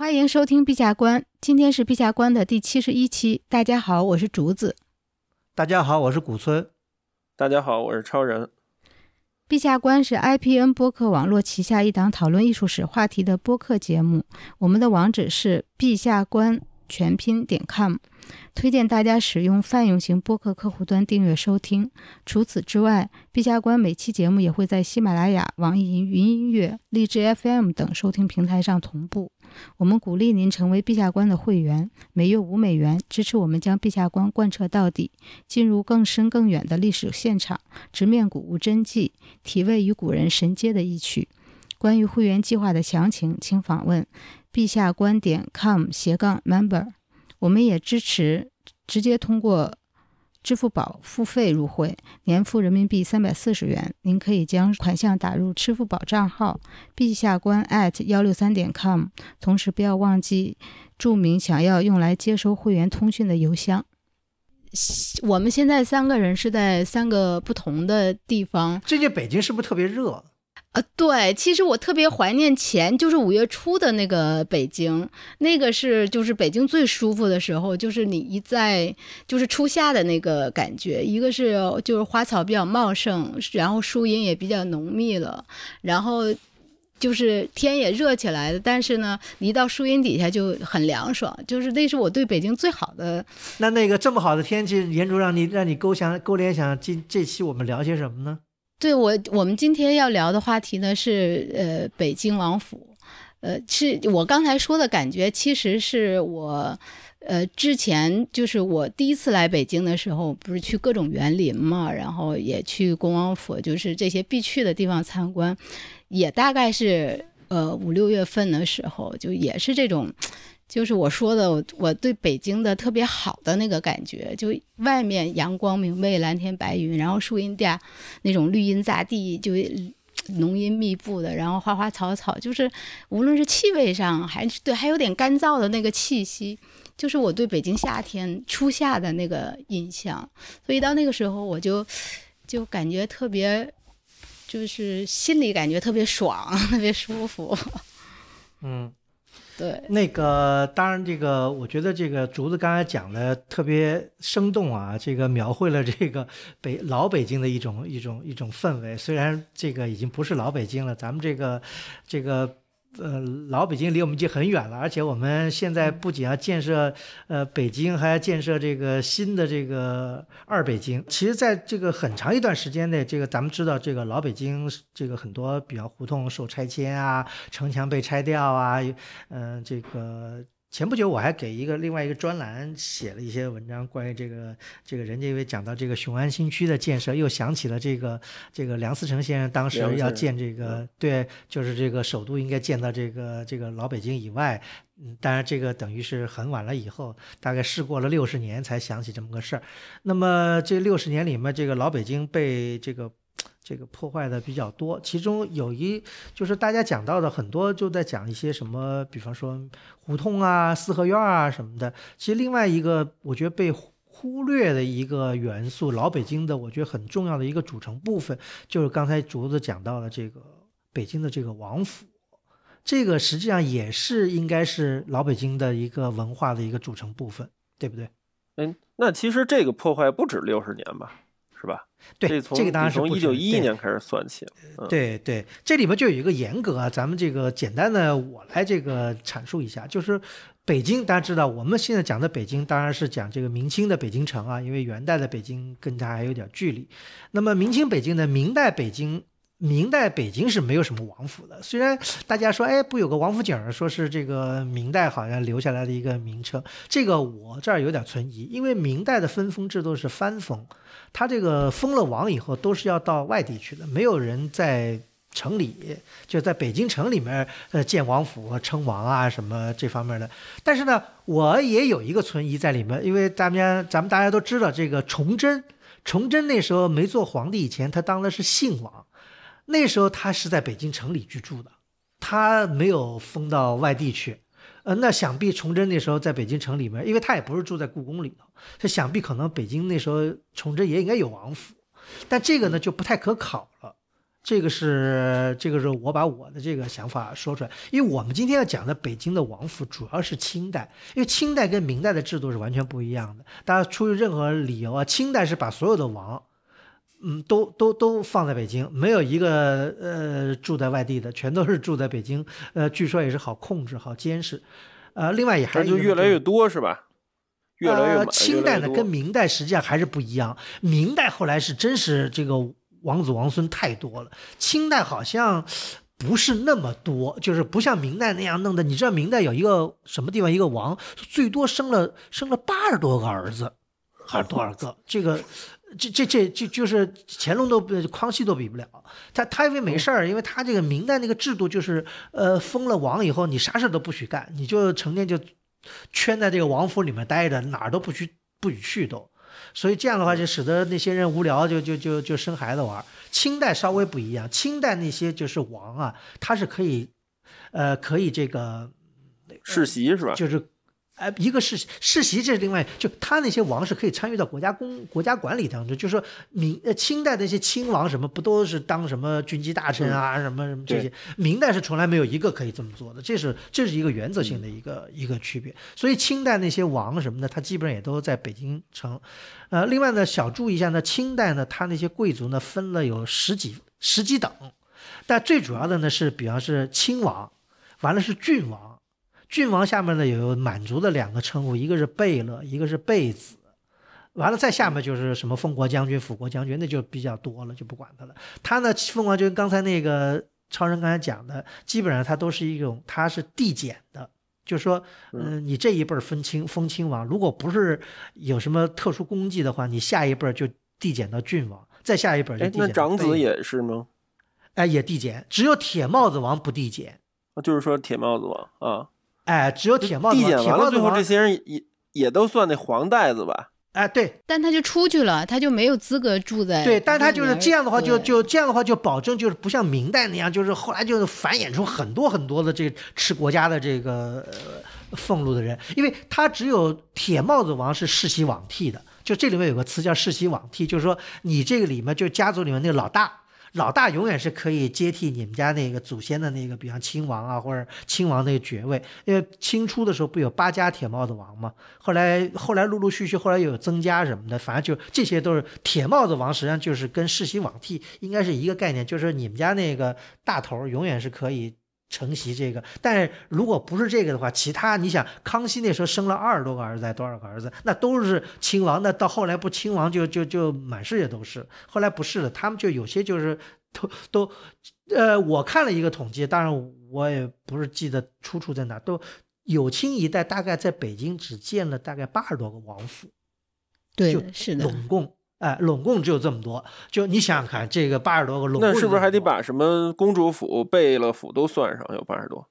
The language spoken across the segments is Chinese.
欢迎收听《陛下观》，今天是《陛下观》的第七十一期。大家好，我是竹子。大家好，我是古村。大家好，我是超人。《陛下观》是 IPN 播客网络旗下一档讨论艺术史话题的播客节目。我们的网址是陛下观。全拼点 com，推荐大家使用泛用型播客客户端订阅收听。除此之外，陛下观每期节目也会在喜马拉雅、网易云音乐、荔枝 FM 等收听平台上同步。我们鼓励您成为陛下观的会员，每月五美元支持我们将陛下观贯彻到底，进入更深更远的历史现场，直面古物真迹，体味与古人神接的意趣。关于会员计划的详情，请访问。陛下观点 .com 斜杠 member，我们也支持直接通过支付宝付费入会，年付人民币三百四十元。您可以将款项打入支付宝账号陛下观幺六三点 com，同时不要忘记注明想要用来接收会员通讯的邮箱。我们现在三个人是在三个不同的地方。最近北京是不是特别热？啊，对，其实我特别怀念前，就是五月初的那个北京，那个是就是北京最舒服的时候，就是你一在就是初夏的那个感觉，一个是就是花草比较茂盛，然后树荫也比较浓密了，然后就是天也热起来了，但是呢，一到树荫底下就很凉爽，就是那是我对北京最好的。那那个这么好的天气，严主任，你让你勾想勾联想，今这期我们聊些什么呢？对我，我们今天要聊的话题呢是，呃，北京王府，呃，是我刚才说的感觉，其实是我，呃，之前就是我第一次来北京的时候，不是去各种园林嘛，然后也去恭王府，就是这些必去的地方参观，也大概是呃五六月份的时候，就也是这种。就是我说的，我对北京的特别好的那个感觉，就外面阳光明媚、蓝天白云，然后树荫下那种绿荫杂地就浓荫密布的，然后花花草草，就是无论是气味上还是对，还有点干燥的那个气息，就是我对北京夏天初夏的那个印象。所以到那个时候，我就就感觉特别，就是心里感觉特别爽，特别舒服。嗯。对，那个当然，这个我觉得这个竹子刚才讲的特别生动啊，这个描绘了这个北老北京的一种一种一种氛围，虽然这个已经不是老北京了，咱们这个，这个。呃，老北京离我们已经很远了，而且我们现在不仅要建设呃北京，还要建设这个新的这个二北京。其实，在这个很长一段时间内，这个咱们知道，这个老北京这个很多比较胡同受拆迁啊，城墙被拆掉啊，嗯，这个。前不久我还给一个另外一个专栏写了一些文章，关于这个这个，人家因为讲到这个雄安新区的建设，又想起了这个这个梁思成先生当时要建这个对，就是这个首都应该建到这个这个老北京以外，嗯，当然这个等于是很晚了以后，大概试过了六十年才想起这么个事儿。那么这六十年里面，这个老北京被这个。这个破坏的比较多，其中有一就是大家讲到的很多就在讲一些什么，比方说胡同啊、四合院啊什么的。其实另外一个我觉得被忽略的一个元素，老北京的我觉得很重要的一个组成部分，就是刚才竹子讲到的这个北京的这个王府，这个实际上也是应该是老北京的一个文化的一个组成部分，对不对？嗯，那其实这个破坏不止六十年吧。是吧？对，这个当然是从一九一一年开始算起。对对，这里面就有一个严格，啊，咱们这个简单的我来这个阐述一下，就是北京，大家知道，我们现在讲的北京，当然是讲这个明清的北京城啊，因为元代的北京跟它还有点距离。那么明清北京呢，明代北京，明代北京是没有什么王府的，虽然大家说，哎，不有个王府井，说是这个明代好像留下来的一个名称，这个我这儿有点存疑，因为明代的分封制度是藩封。他这个封了王以后，都是要到外地去的，没有人在城里，就在北京城里面，呃，建王府、称王啊什么这方面的。但是呢，我也有一个存疑在里面，因为大家咱们大家都知道，这个崇祯，崇祯那时候没做皇帝以前，他当的是信王，那时候他是在北京城里居住的，他没有封到外地去。呃，那想必崇祯那时候在北京城里面，因为他也不是住在故宫里头，他想必可能北京那时候崇祯也应该有王府，但这个呢就不太可考了。这个是这个是我把我的这个想法说出来，因为我们今天要讲的北京的王府主要是清代，因为清代跟明代的制度是完全不一样的。大家出于任何理由啊，清代是把所有的王。嗯，都都都放在北京，没有一个呃住在外地的，全都是住在北京。呃，据说也是好控制、好监视。呃，另外也还是就越来越多是吧？越来越清代呢，跟明代实际上还是不一样。明代后来是真是这个王子王孙太多了，清代好像不是那么多，就是不像明代那样弄的。你知道明代有一个什么地方一个王最多生了生了八十多个儿子，还是多少个？这个。这这这就就是乾隆都，康熙都比不了。他他因为没事儿，因为他这个明代那个制度就是，呃，封了王以后，你啥事都不许干，你就成天就圈在这个王府里面待着，哪儿都不许不许去都。所以这样的话，就使得那些人无聊，就就就就生孩子玩。清代稍微不一样，清代那些就是王啊，他是可以，呃，可以这个，世袭是吧？就是。哎，一个世世袭，这是另外，就他那些王是可以参与到国家公国家管理当中。就是说，明、呃清代那些亲王什么不都是当什么军机大臣啊，什么什么这些？明代是从来没有一个可以这么做的，这是这是一个原则性的一个一个区别。所以清代那些王什么的，他基本上也都在北京城。呃，另外呢，小注意一下呢，清代呢，他那些贵族呢分了有十几十几等，但最主要的呢是，比方是亲王，完了是郡王。郡王下面呢有满族的两个称呼，一个是贝勒，一个是贝子。完了再下面就是什么封国将军、辅国将军，那就比较多了，就不管他了。他呢，封国就刚才那个超人刚才讲的，基本上他都是一种，他是递减的，就是说，嗯，你这一辈分清封亲王，如果不是有什么特殊功绩的话，你下一辈就递减到郡王，再下一辈就递减。那长子也是吗？哎，也递减，只有铁帽子王不递减。就是说铁帽子王啊。哎，只有铁帽子，铁帽子最后这些人也也都算那黄带子吧？哎，对，但他就出去了，他就没有资格住在。对，但他就是这样的话，就就这样的话，就保证就是不像明代那样，就是后来就是繁衍出很多很多的这吃国家的这个俸禄的人，因为他只有铁帽子王是世袭罔替的。就这里面有个词叫世袭罔替，就是说你这个里面就家族里面那个老大。老大永远是可以接替你们家那个祖先的那个，比方亲王啊或者亲王那个爵位，因为清初的时候不有八家铁帽子王吗？后来后来陆陆续续，后来又有增加什么的，反正就这些都是铁帽子王，实际上就是跟世袭罔替应该是一个概念，就是你们家那个大头永远是可以。承袭这个，但如果不是这个的话，其他你想，康熙那时候生了二十多个儿子，多少个儿子，那都是亲王，那到后来不亲王就就就满世界都是，后来不是的，他们就有些就是都都，呃，我看了一个统计，当然我也不是记得出处在哪，都，有清一代大概在北京只建了大概八十多个王府，对，是的，总共。哎，拢共只有这么多。就你想想看，这个八十多个，那是不是还得把什么公主府、贝勒府都算上？有八十多？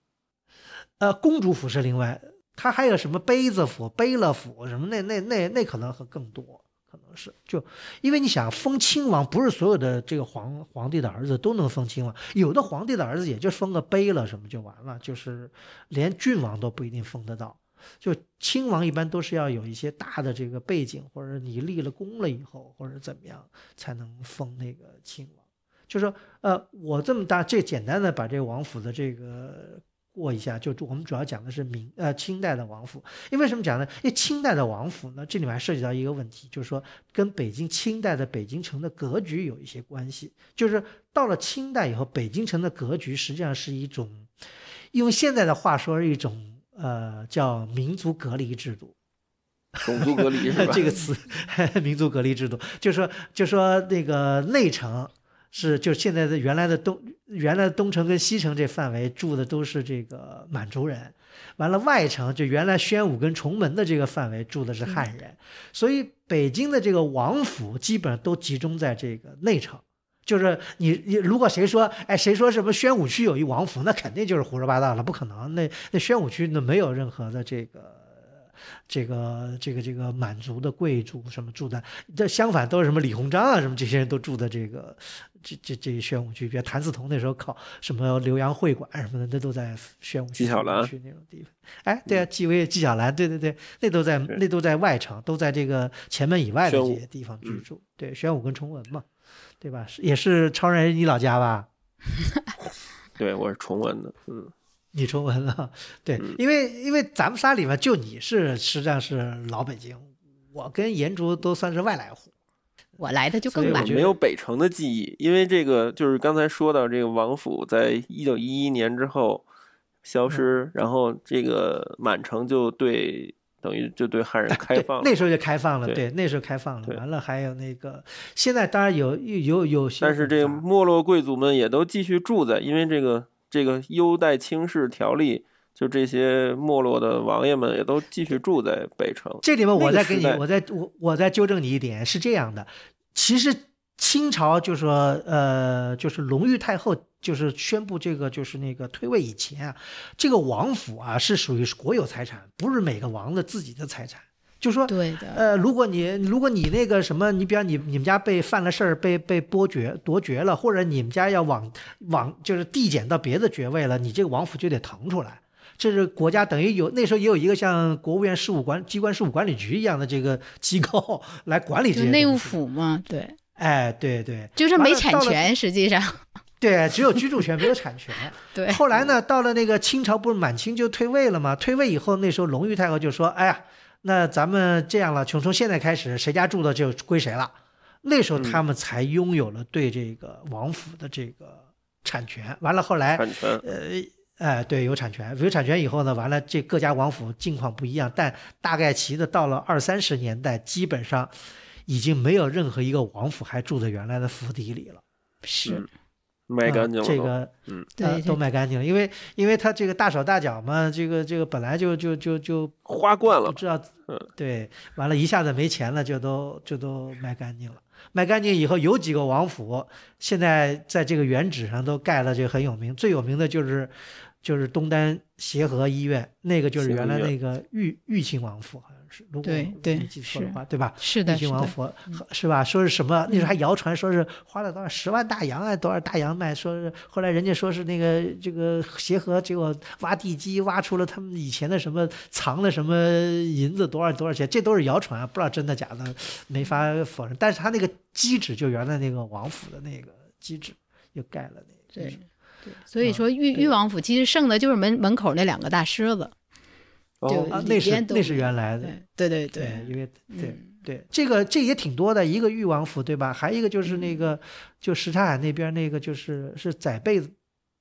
呃，公主府是另外，他还有什么杯子府、贝勒府？什么？那那那那可能会更多，可能是。就因为你想封亲王，不是所有的这个皇皇帝的儿子都能封亲王，有的皇帝的儿子也就封个贝了，什么就完了，就是连郡王都不一定封得到。就亲王一般都是要有一些大的这个背景，或者你立了功了以后，或者怎么样才能封那个亲王？就说呃，我这么大，这简单的把这个王府的这个过一下。就我们主要讲的是明呃清代的王府，因为什么讲呢？因为清代的王府呢，这里面还涉及到一个问题，就是说跟北京清代的北京城的格局有一些关系。就是到了清代以后，北京城的格局实际上是一种，用现在的话说是一种。呃，叫民族隔离制度，种族隔离是吧？这个词，民族隔离制度，就说就说那个内城是，就现在的原来的东，原来东城跟西城这范围住的都是这个满族人，完了外城就原来宣武跟崇文的这个范围住的是汉人，所以北京的这个王府基本上都集中在这个内城。就是你你如果谁说哎谁说什么宣武区有一王府，那肯定就是胡说八道了，不可能。那那宣武区那没有任何的这个这个这个这个满族的贵族什么住的，这相反都是什么李鸿章啊什么这些人都住的这个这这这宣武区，比如谭嗣同那时候考什么浏阳会馆什么的，那都在宣武区那种地方。纪晓岚，哎对啊，纪微纪晓岚，对对对，那都在那都在外城，都在这个前门以外的这些地方居住。对，宣武跟崇文嘛。对吧？是也是超人，你老家吧？对，我是崇文的。嗯，你崇文了？对，因为因为咱们仨里面就你是实际上是老北京，我跟颜竹都算是外来户。我来的就更晚，没有北城的记忆。因为这个就是刚才说到这个王府，在一九一一年之后消失，然后这个满城就对。等于就对汉人开放了，那时候就开放了，对，那时候开放了。完了还有那个，现在当然有有有，但是这个没落贵族们也都继续住在，因为这个这个优待清室条例，就这些没落的王爷们也都继续住在北城。这里面我再给你，我再我我再纠正你一点，是这样的，其实清朝就说呃，就是隆裕太后。就是宣布这个，就是那个退位以前啊，这个王府啊是属于国有财产，不是每个王的自己的财产。就说，对的。呃，如果你如果你那个什么，你比方你你们家被犯了事儿，被被剥夺爵了，或者你们家要往往就是递减到别的爵位了，你这个王府就得腾出来。这是国家等于有那时候也有一个像国务院事务管机关事务管理局一样的这个 机构来管理这些内务府嘛？对，哎，对对，就是没产权，实际上。对，只有居住权，没有产权。对。后来呢，到了那个清朝，不是满清就退位了吗？退位以后，那时候隆裕太后就说：“哎呀，那咱们这样了，从从现在开始，谁家住的就归谁了。”那时候他们才拥有了对这个王府的这个产权。完了，后来呃哎，对，有产权。有产权以后呢，完了这各家王府境况不一样，但大概齐的到了二三十年代，基本上已经没有任何一个王府还住在原来的府邸里了。是。卖干净了，这个嗯，都卖干净了，因为因为他这个大手大脚嘛，这个这个本来就就就就花惯了，不知道，嗯，对，完了一下子没钱了，就都就都卖干净了，卖干净以后有几个王府现在在这个原址上都盖了，这个很有名，最有名的就是就是东单协和医院，那个就是原来那个裕裕亲王府。如果没记错的话，对吧？是的，玉的。王府是吧？说是什么？那时候还谣传说是花了多少十万大洋啊，多少大洋卖？说是后来人家说是那个这个协和，结果挖地基挖出了他们以前的什么藏了什么银子，多少多少钱？这都是谣传啊，不知道真的假的，没法否认。但是他那个基址就原来那个王府的那个基址，又盖了那。对，所以说裕玉王府其实剩的就是门门口那两个大狮子。哦那是那是原来的，对对对，因为对对，这个这也挺多的，一个裕王府对吧？还一个就是那个，就什刹海那边那个，就是是载贝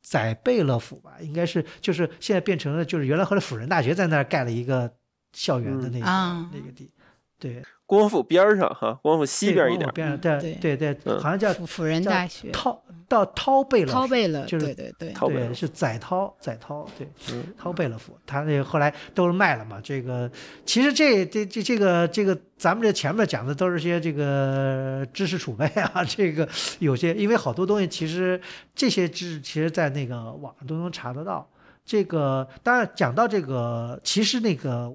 载贝勒府吧？应该是就是现在变成了就是原来后来辅仁大学在那儿盖了一个校园的那个那个地，对。光复边儿上哈，光复西边一点儿。边上，对对对，好像叫辅仁大学。涛到涛贝勒，涛贝勒就是对对对，是载涛载涛对，涛贝勒府，他那后来都是卖了嘛。这个其实这这这这个这个，咱们这前面讲的都是些这个知识储备啊，这个有些因为好多东西其实这些知识其实在那个网上都能查得到。这个当然讲到这个，其实那个。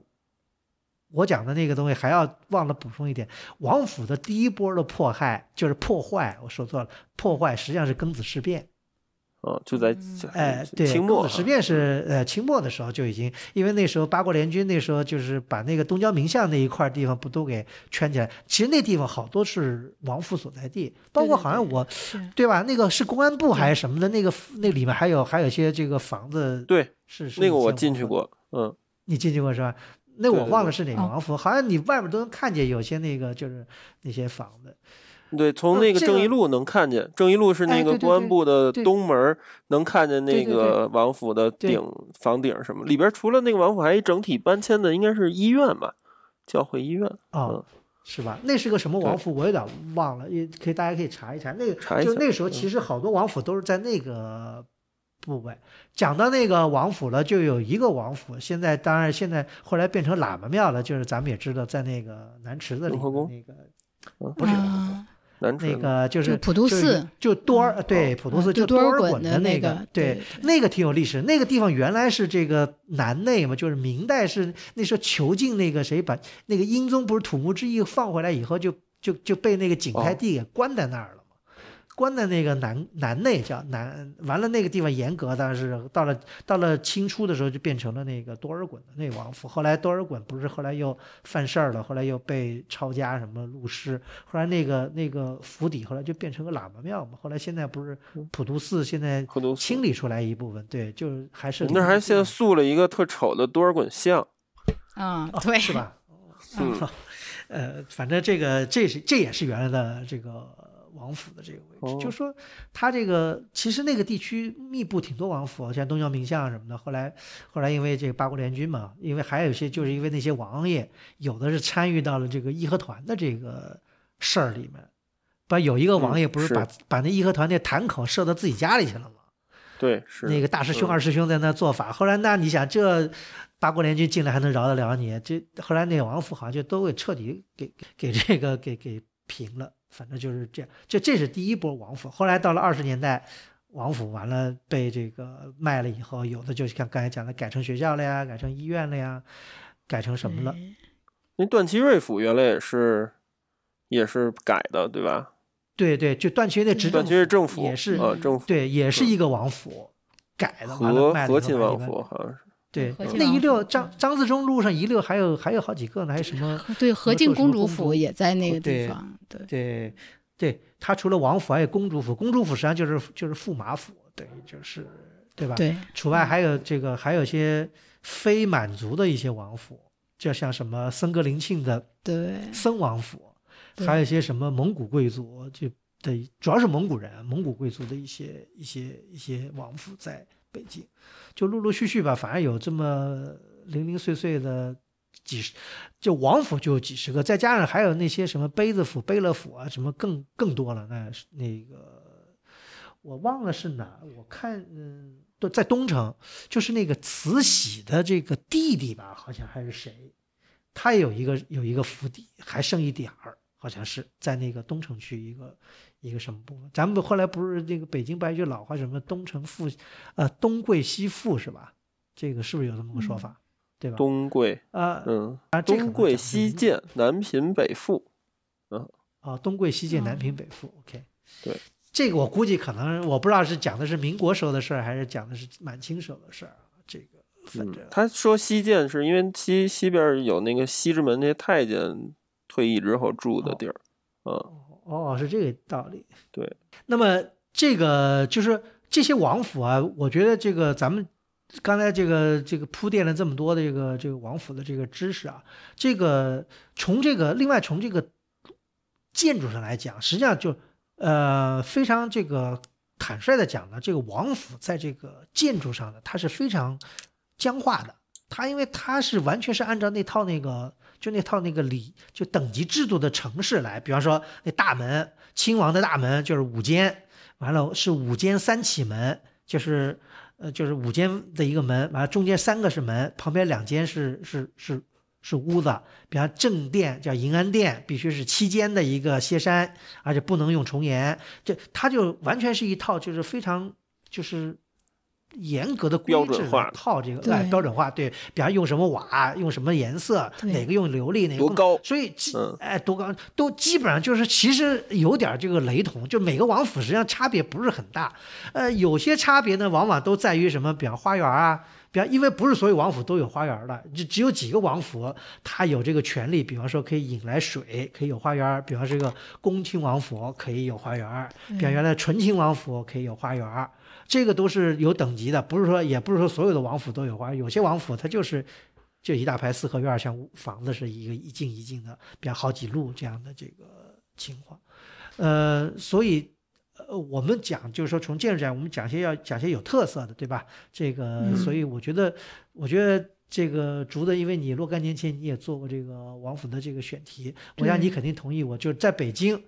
我讲的那个东西还要忘了补充一点，王府的第一波的迫害就是破坏，我说错了，破坏实际上是庚子事变，哦，就在哎，对，庚子事变是呃清末的时候就已经，因为那时候八国联军那时候就是把那个东交民巷那一块地方不都给圈起来，其实那地方好多是王府所在地，包括好像我，对吧？那个是公安部还是什么的那个那里面还有还有一些这个房子，对，是是那个我进去过，嗯，你进去过是吧？那我忘了是哪个王府，好像你外面都能看见有些那个就是那些房子。对，从那个正义路能看见，正义路是那个公安部的东门，能看见那个王府的顶房顶什么。里边除了那个王府，还一整体搬迁的应该是医院吧，教会医院。啊，是吧？那是个什么王府？我有点忘了，也可以大家可以查一查。那就那时候其实好多王府都是在那个。部位讲到那个王府了，就有一个王府。现在当然现在后来变成喇嘛庙了，就是咱们也知道在那个南池子里，那个不是那个就是普渡寺，就多尔对普渡寺，就多尔衮的那个对那个挺有历史，那个地方原来是这个南内嘛，就是明代是那时候囚禁那个谁把那个英宗不是土木之役放回来以后就就就被那个景泰帝给关在那儿了。关在那个南南内叫南，完了那个地方严格，但是到了到了清初的时候就变成了那个多尔衮的那王府。后来多尔衮不是后来又犯事儿了，后来又被抄家什么入尸，后来那个那个府邸后来就变成个喇嘛庙嘛。后来现在不是普渡寺现在清理出来一部分，对，就还是。那还现在塑了一个特丑的多尔衮像，啊，对，是吧？嗯，呃，反正这个这是这也是原来的这个。王府的这个位置，就说他这个其实那个地区密布挺多王府，像东交民巷什么的。后来，后来因为这个八国联军嘛，因为还有一些就是因为那些王爷有的是参与到了这个义和团的这个事儿里面。把有一个王爷不是把把那义和团那坛口设到自己家里去了吗？对，是那个大师兄二师兄在那做法。后来那你想这八国联军进来还能饶得了你？这后来那王府好像就都给彻底给给这个给给平了。反正就是这样，这这是第一波王府。后来到了二十年代，王府完了被这个卖了以后，有的就像刚才讲的，改成学校了呀，改成医院了呀，改成什么了？那段祺瑞府原来也是，也是改的，对吧？对对，就段祺瑞的执政，段祺瑞政府也是呃、政府对，也是一个王府改的，完了和和亲王府好像是。对，那一溜张张自忠路上一溜还有还有好几个呢，还有什么？对，和静公主府也在那个地方。对对对，他除了王府，还有公主府。公主府实际上就是就是驸马府，等于就是对吧？对。除外还有这个，还有一些非满族的一些王府，就像什么森格林沁的对森王府，还有一些什么蒙古贵族，就对，主要是蒙古人，蒙古贵族的一些一些一些王府在。北京，就陆陆续续吧，反正有这么零零碎碎的几十，就王府就有几十个，再加上还有那些什么杯子府、贝勒府啊，什么更更多了。那那个我忘了是哪，我看嗯，都在东城，就是那个慈禧的这个弟弟吧，好像还是谁，他也有一个有一个府邸，还剩一点儿，好像是在那个东城区一个。一个什么部分？咱们后来不是那个北京白居老话，什么东城富，呃，东贵西富是吧？这个是不是有这么个说法？对吧？东贵啊，嗯，东贵西贱，南贫北富，嗯，啊，东贵西贱，南贫北富，OK，对，这个我估计可能我不知道是讲的是民国时候的事儿，还是讲的是满清时候的事儿。这个反正他说西贱是因为西西边有那个西直门那些太监退役之后住的地儿，嗯。哦，是这个道理。对，那么这个就是这些王府啊，我觉得这个咱们刚才这个这个铺垫了这么多的这个这个王府的这个知识啊，这个从这个另外从这个建筑上来讲，实际上就呃非常这个坦率的讲呢，这个王府在这个建筑上呢，它是非常僵化的，它因为它是完全是按照那套那个。就那套那个礼，就等级制度的城市来，比方说那大门，亲王的大门就是五间，完了是五间三起门，就是呃就是五间的一个门，完了中间三个是门，旁边两间是是是是屋子。比方正殿叫迎安殿，必须是七间的一个歇山，而且不能用重檐，这它就完全是一套，就是非常就是。严格的标准化套这个哎，标准化对，比方用什么瓦，用什么颜色，哪个用琉璃，哪个多高？所以基哎，多高都基本上就是其实有点这个雷同，就每个王府实际上差别不是很大。呃，有些差别呢，往往都在于什么？比方花园啊，比方因为不是所有王府都有花园的，就只有几个王府它有这个权利，比方说可以引来水，可以有花园。比方这个恭亲王府可以有花园，比方原来纯亲王府可以有花园。这个都是有等级的，不是说也不是说所有的王府都有花，有些王府它就是就一大排四合院，像房子是一个一进一进的，比方好几路这样的这个情况。呃，所以呃我们讲就是说从建筑讲，我们讲些要讲些有特色的，对吧？这个，所以我觉得我觉得这个竹的，因为你若干年前你也做过这个王府的这个选题，我想你肯定同意，我就在北京。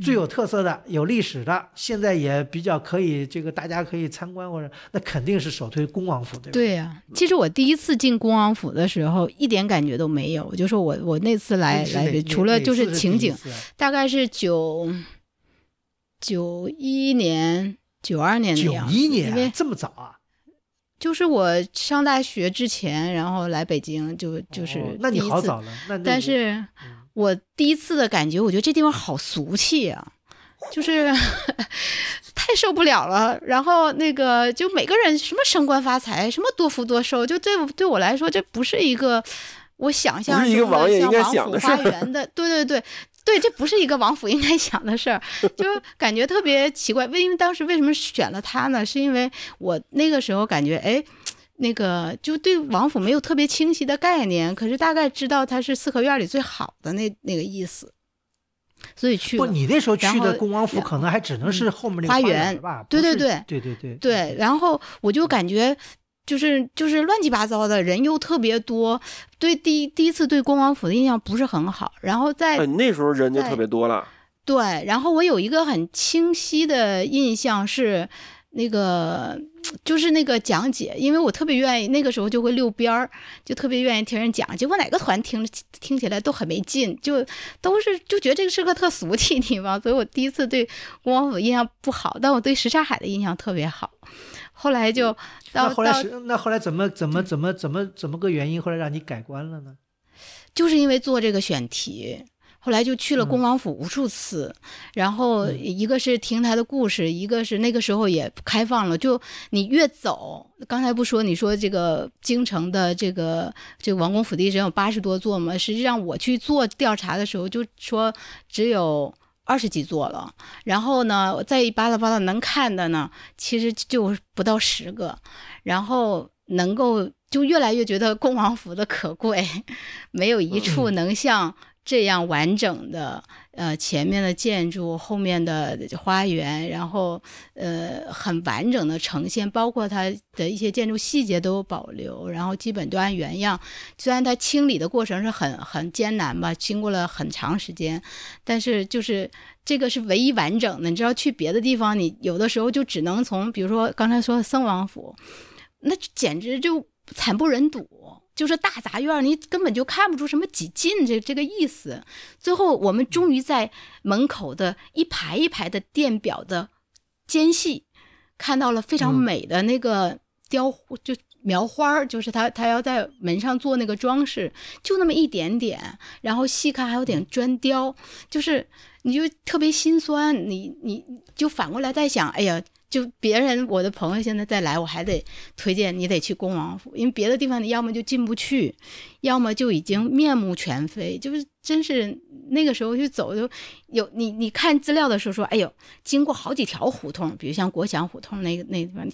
最有特色的、有历史的，现在也比较可以，这个大家可以参观或者，那肯定是首推恭王府，对吧？对呀，其实我第一次进恭王府的时候，一点感觉都没有，就说我我那次来来，除了就是情景，大概是九九一年、九二年的九一年这么早啊？就是我上大学之前，然后来北京就就是那你好早了，那但是。我第一次的感觉，我觉得这地方好俗气啊，就是 太受不了了。然后那个就每个人什么升官发财，什么多福多寿，就对对我来说这不是一个我想象中的像王府花园的，对对对对，这不是一个王府应该想的事儿，就是感觉特别奇怪。为因为当时为什么选了他呢？是因为我那个时候感觉哎。那个就对王府没有特别清晰的概念，可是大概知道它是四合院里最好的那那个意思，所以去。不，你那时候去的恭王府可能还只能是后面那个花园吧？对对对对对对对。然后我就感觉，就是就是乱七八糟的，人又特别多，对第一第一次对恭王府的印象不是很好。然后在。那时候人就特别多了。对，然后我有一个很清晰的印象是。那个就是那个讲解，因为我特别愿意，那个时候就会溜边儿，就特别愿意听人讲。结果哪个团听听起来都很没劲，就都是就觉得这个是个特俗气的地方，所以我第一次对乌王府印象不好，但我对什刹海的印象特别好。后来就，那后来是那后来怎么怎么怎么怎么怎么个原因，后来让你改观了呢？就是因为做这个选题。后来就去了恭王府无数次，然后一个是亭台的故事，一个是那个时候也开放了。就你越走，刚才不说你说这个京城的这个这个王宫府邸只有八十多座嘛？实际上我去做调查的时候就说只有二十几座了。然后呢，再一巴拉巴拉能看的呢，其实就不到十个。然后能够就越来越觉得恭王府的可贵，没有一处能像。这样完整的，呃，前面的建筑，后面的花园，然后，呃，很完整的呈现，包括它的一些建筑细节都保留，然后基本都按原样。虽然它清理的过程是很很艰难吧，经过了很长时间，但是就是这个是唯一完整的。你知道去别的地方，你有的时候就只能从，比如说刚才说的森王府，那简直就惨不忍睹。就是大杂院，你根本就看不出什么几进这这个意思。最后我们终于在门口的一排一排的电表的间隙，看到了非常美的那个雕，就描花儿，就是他他要在门上做那个装饰，就那么一点点。然后细看还有点砖雕，就是你就特别心酸，你你就反过来在想，哎呀。就别人，我的朋友现在再来，我还得推荐你得去恭王府，因为别的地方你要么就进不去，要么就已经面目全非。就是真是那个时候去走，就有你你看资料的时候说，哎呦，经过好几条胡同，比如像国祥胡同那个那地方，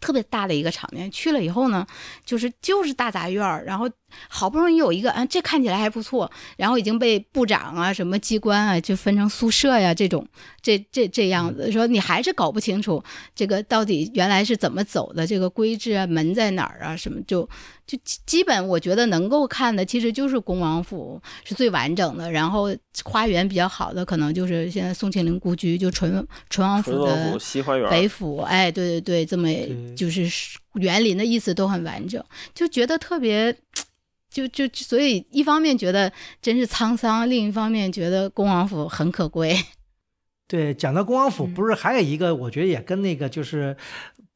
特别大的一个场面。去了以后呢，就是就是大杂院儿，然后。好不容易有一个，嗯，这看起来还不错，然后已经被部长啊、什么机关啊，就分成宿舍呀这种，这这这样子，说你还是搞不清楚这个到底原来是怎么走的，这个规制啊，门在哪儿啊，什么就就基本我觉得能够看的，其实就是恭王府是最完整的，然后花园比较好的可能就是现在宋庆龄故居，就淳淳王府的北府，哎，对对对，这么就是。园林的意思都很完整，就觉得特别，就就所以一方面觉得真是沧桑，另一方面觉得恭王府很可贵。对，讲到恭王府，不是还有一个，我觉得也跟那个就是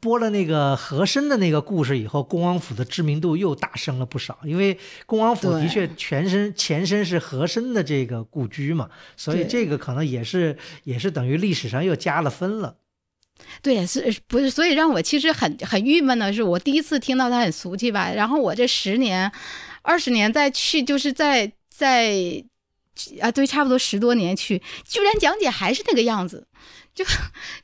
播了那个和珅的那个故事以后，恭王府的知名度又大升了不少。因为恭王府的确全身前身是和珅的这个故居嘛，所以这个可能也是也是等于历史上又加了分了。对，是不是？所以让我其实很很郁闷的是，我第一次听到他很俗气吧。然后我这十年、二十年再去，就是在在，啊，对，差不多十多年去，居然讲解还是那个样子，就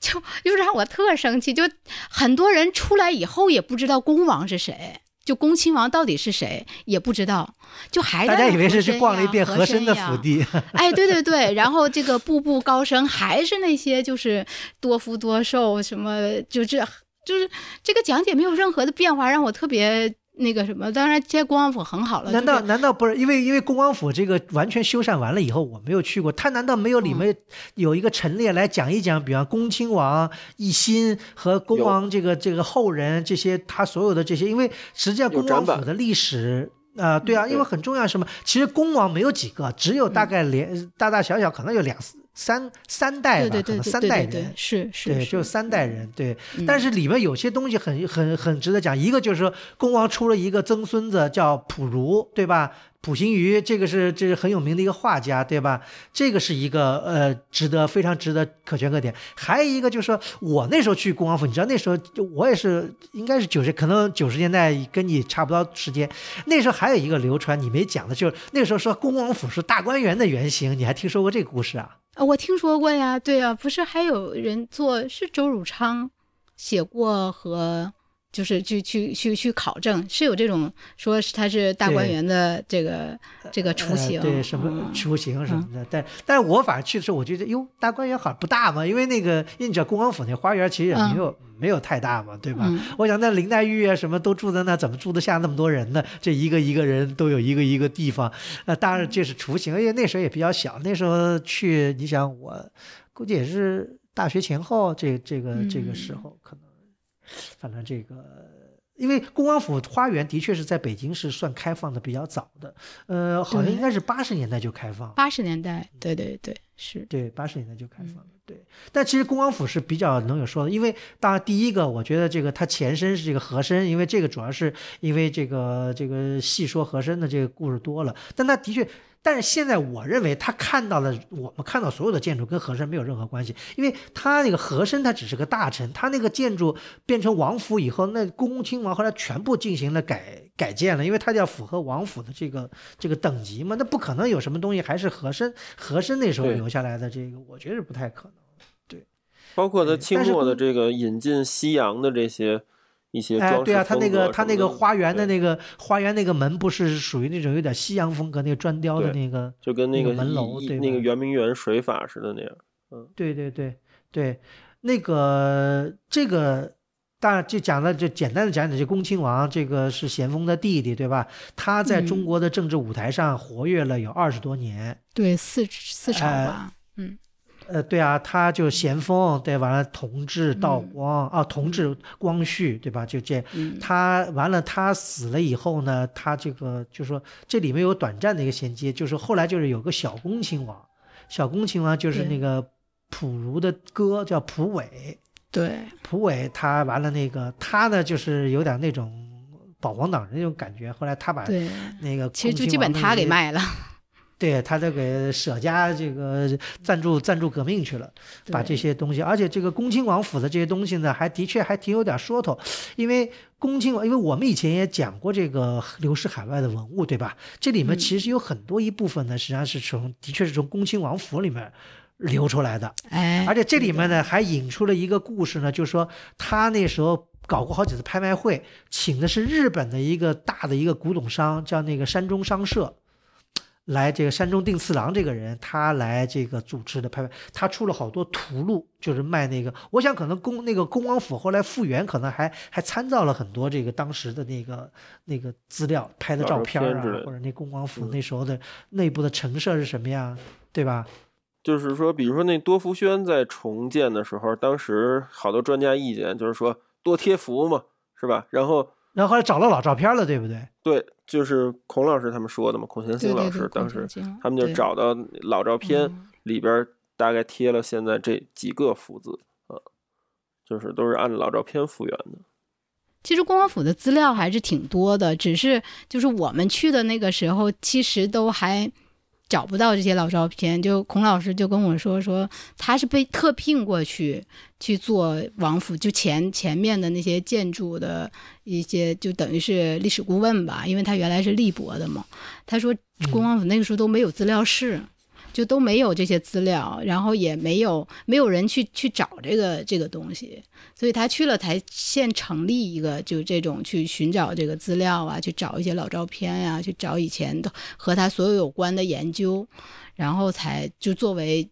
就就让我特生气。就很多人出来以后也不知道恭王是谁。就恭亲王到底是谁也不知道，就还大家以为是去逛了一遍和珅的府邸。哎，对对对，然后这个步步高升还是那些，就是多福多寿什么，就这，就是这个讲解没有任何的变化，让我特别。那个什么，当然，接恭王府很好了。难道难道不是因为因为恭王府这个完全修缮完了以后，我没有去过，他难道没有里面有一个陈列来讲一讲？比方恭亲王奕欣和恭王这个这个后人这些，他所有的这些，因为实际上恭王府的历史，呃，对啊，因为很重要，什么？其实恭王没有几个，只有大概连大大小小可能有两。三三代吧，可能三代人是是，对，就三代人，对。但是里面有些东西很很很值得讲。一个就是说，恭王出了一个曾孙子叫溥儒，对吧？普星鱼，这个是这是很有名的一个画家，对吧？这个是一个呃，值得非常值得可圈可点。还有一个就是说，我那时候去恭王府，你知道那时候我也是应该是九十，可能九十年代跟你差不多时间。那时候还有一个流传你没讲的，就是那时候说恭王府是大观园的原型，你还听说过这个故事啊？啊，我听说过呀，对呀，不是还有人做？是周汝昌写过和。就是去去去去考证，是有这种说是它是大观园的这个这个雏形，对什么雏形什么的。但但我反正去的时候，我觉得哟，大观园好像不大嘛，因为那个知道恭王府那花园其实也没有没有太大嘛，对吧？我想那林黛玉啊什么都住在那，怎么住得下那么多人呢？这一个一个人都有一个一个地方。那当然这是雏形，因为那时候也比较小。那时候去，你想我估计也是大学前后这这个这个时候可能。反正这个，因为恭王府花园的确是在北京是算开放的比较早的，呃，好像应该是八十年代就开放。八十年代，对对对，是对八十年代就开放了。对，但其实恭王府是比较能有说的，因为当然第一个，我觉得这个它前身是这个和珅，因为这个主要是因为这个这个戏说和珅的这个故事多了，但它的确。但是现在我认为他看到了我们看到所有的建筑跟和珅没有任何关系，因为他那个和珅他只是个大臣，他那个建筑变成王府以后，那公亲王后来全部进行了改改建了，因为他要符合王府的这个这个等级嘛，那不可能有什么东西还是和珅和珅那时候留下来的这个，我觉得是不太可能。对，包括他清末的这个引进西洋的这些。哎，对啊，他那个他那个花园的那个花园那个门不是属于那种有点西洋风格那个砖雕的那个，就跟那个门楼对，那个圆明园水法似的那样。嗯，对对对对，那个这个当然就讲的就简单的讲讲，就恭亲王这个是咸丰的弟弟对吧？他在中国的政治舞台上活跃了有二十多年，对四四场吧，嗯。呃，对啊，他就咸丰，对，完了同治、道光，哦，同治、光绪，对吧？就这，他完了，他死了以后呢，他这个就是说，这里面有短暂的一个衔接，就是后来就是有个小恭亲王，小恭亲王就是那个溥儒的哥，叫溥伟，对，溥伟他完了那个，他呢就是有点那种保皇党人那种感觉，后来他把那个其实就基本他给卖了。对他在给舍家这个赞助赞助革命去了，把这些东西，而且这个恭亲王府的这些东西呢，还的确还挺有点说头，因为恭亲王，因为我们以前也讲过这个流失海外的文物，对吧？这里面其实有很多一部分呢，实际上是从的确是从恭亲王府里面流出来的，哎，而且这里面呢还引出了一个故事呢，就是说他那时候搞过好几次拍卖会，请的是日本的一个大的一个古董商，叫那个山中商社。来这个山中定次郎这个人，他来这个组织的拍卖，他出了好多图录，就是卖那个。我想可能公那个恭王府后来复原，可能还还参照了很多这个当时的那个那个资料拍的照片啊，或者那恭王府那时候的内部的陈设是什么样，对吧？就是说，比如说那多福轩在重建的时候，当时好多专家意见就是说多贴福嘛，是吧？然后。然后后来找到老照片了，对不对？对，就是孔老师他们说的嘛，孔先兴老师当时他们就找到老照片里边，大概贴了现在这几个福字啊，就是都是按老照片复原的。其实恭王府的资料还是挺多的，只是就是我们去的那个时候，其实都还。找不到这些老照片，就孔老师就跟我说说，他是被特聘过去去做王府，就前前面的那些建筑的一些，就等于是历史顾问吧，因为他原来是立博的嘛。他说，恭王府那个时候都没有资料室。就都没有这些资料，然后也没有没有人去去找这个这个东西，所以他去了才现成立一个，就这种去寻找这个资料啊，去找一些老照片呀，去找以前的和他所有有关的研究，然后才就作为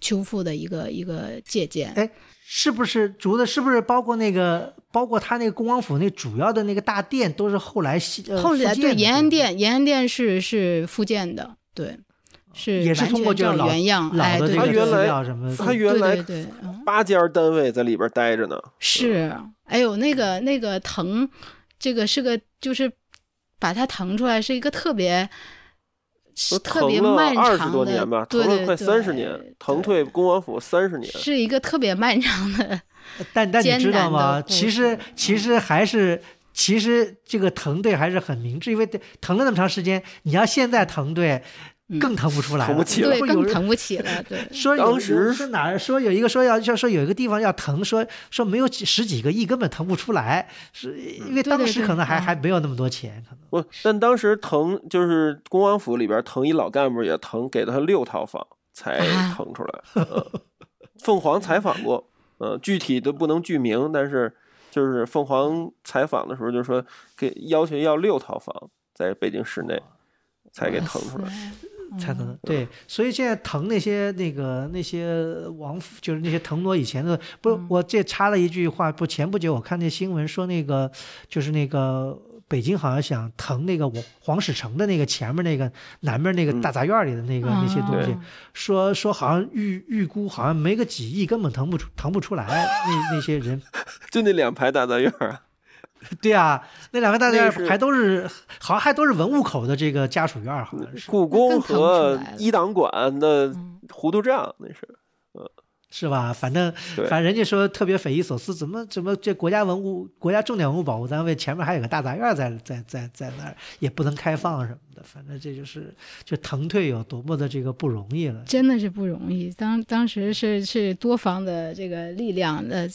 修复的一个一个借鉴。哎，是不是竹子？是不是包括那个包括他那个恭王府那主要的那个大殿都是后来后来对，延安殿，延安殿是是复建的，对。是也是通过这种原样，哎，他原来什么？他原来八家单位在里边待着呢。是，哎呦，那个那个腾，这个是个，就是把它腾出来，是一个特别特别漫长的，对对对，三十年，腾退恭王府三十年，是一个特别漫长的，但但你知道吗？其实其实还是其实这个腾对还是很明智，因为腾了那么长时间，你要现在腾对。更腾不出来，对，更腾不起了。对，说当时说哪儿说有一个说要就说有一个地方要腾说说没有几十几个亿根本腾不出来，是因为当时可能还还没有那么多钱，可能。不，但当时腾就是公安府里边腾一老干部也腾，给他六套房才腾出来。凤凰采访过，呃，具体的不能具名，但是就是凤凰采访的时候就说给要求要六套房在北京市内才给腾出来。才能对，所以现在腾那些那个那些王府，就是那些腾挪以前的，不是我这插了一句话，不，前不久我看那新闻说那个，就是那个北京好像想腾那个我黄史城的那个前面那个南边那个大杂院里的那个那些东西，说说好像预预估好像没个几亿，根本腾不出腾不出来，那那些人 就那两排大杂院。对啊，那两个大院还都是好像还都是文物口的这个家属院，好像是故宫和一档馆的糊涂账，那是，呃，是吧？反正反正人家说特别匪夷所思，怎么怎么这国家文物、国家重点文物保护单位前面还有个大杂院在在在在那儿也不能开放什么的，反正这就是就腾退有多么的这个不容易了，真的是不容易。当当时是是多方的这个力量的。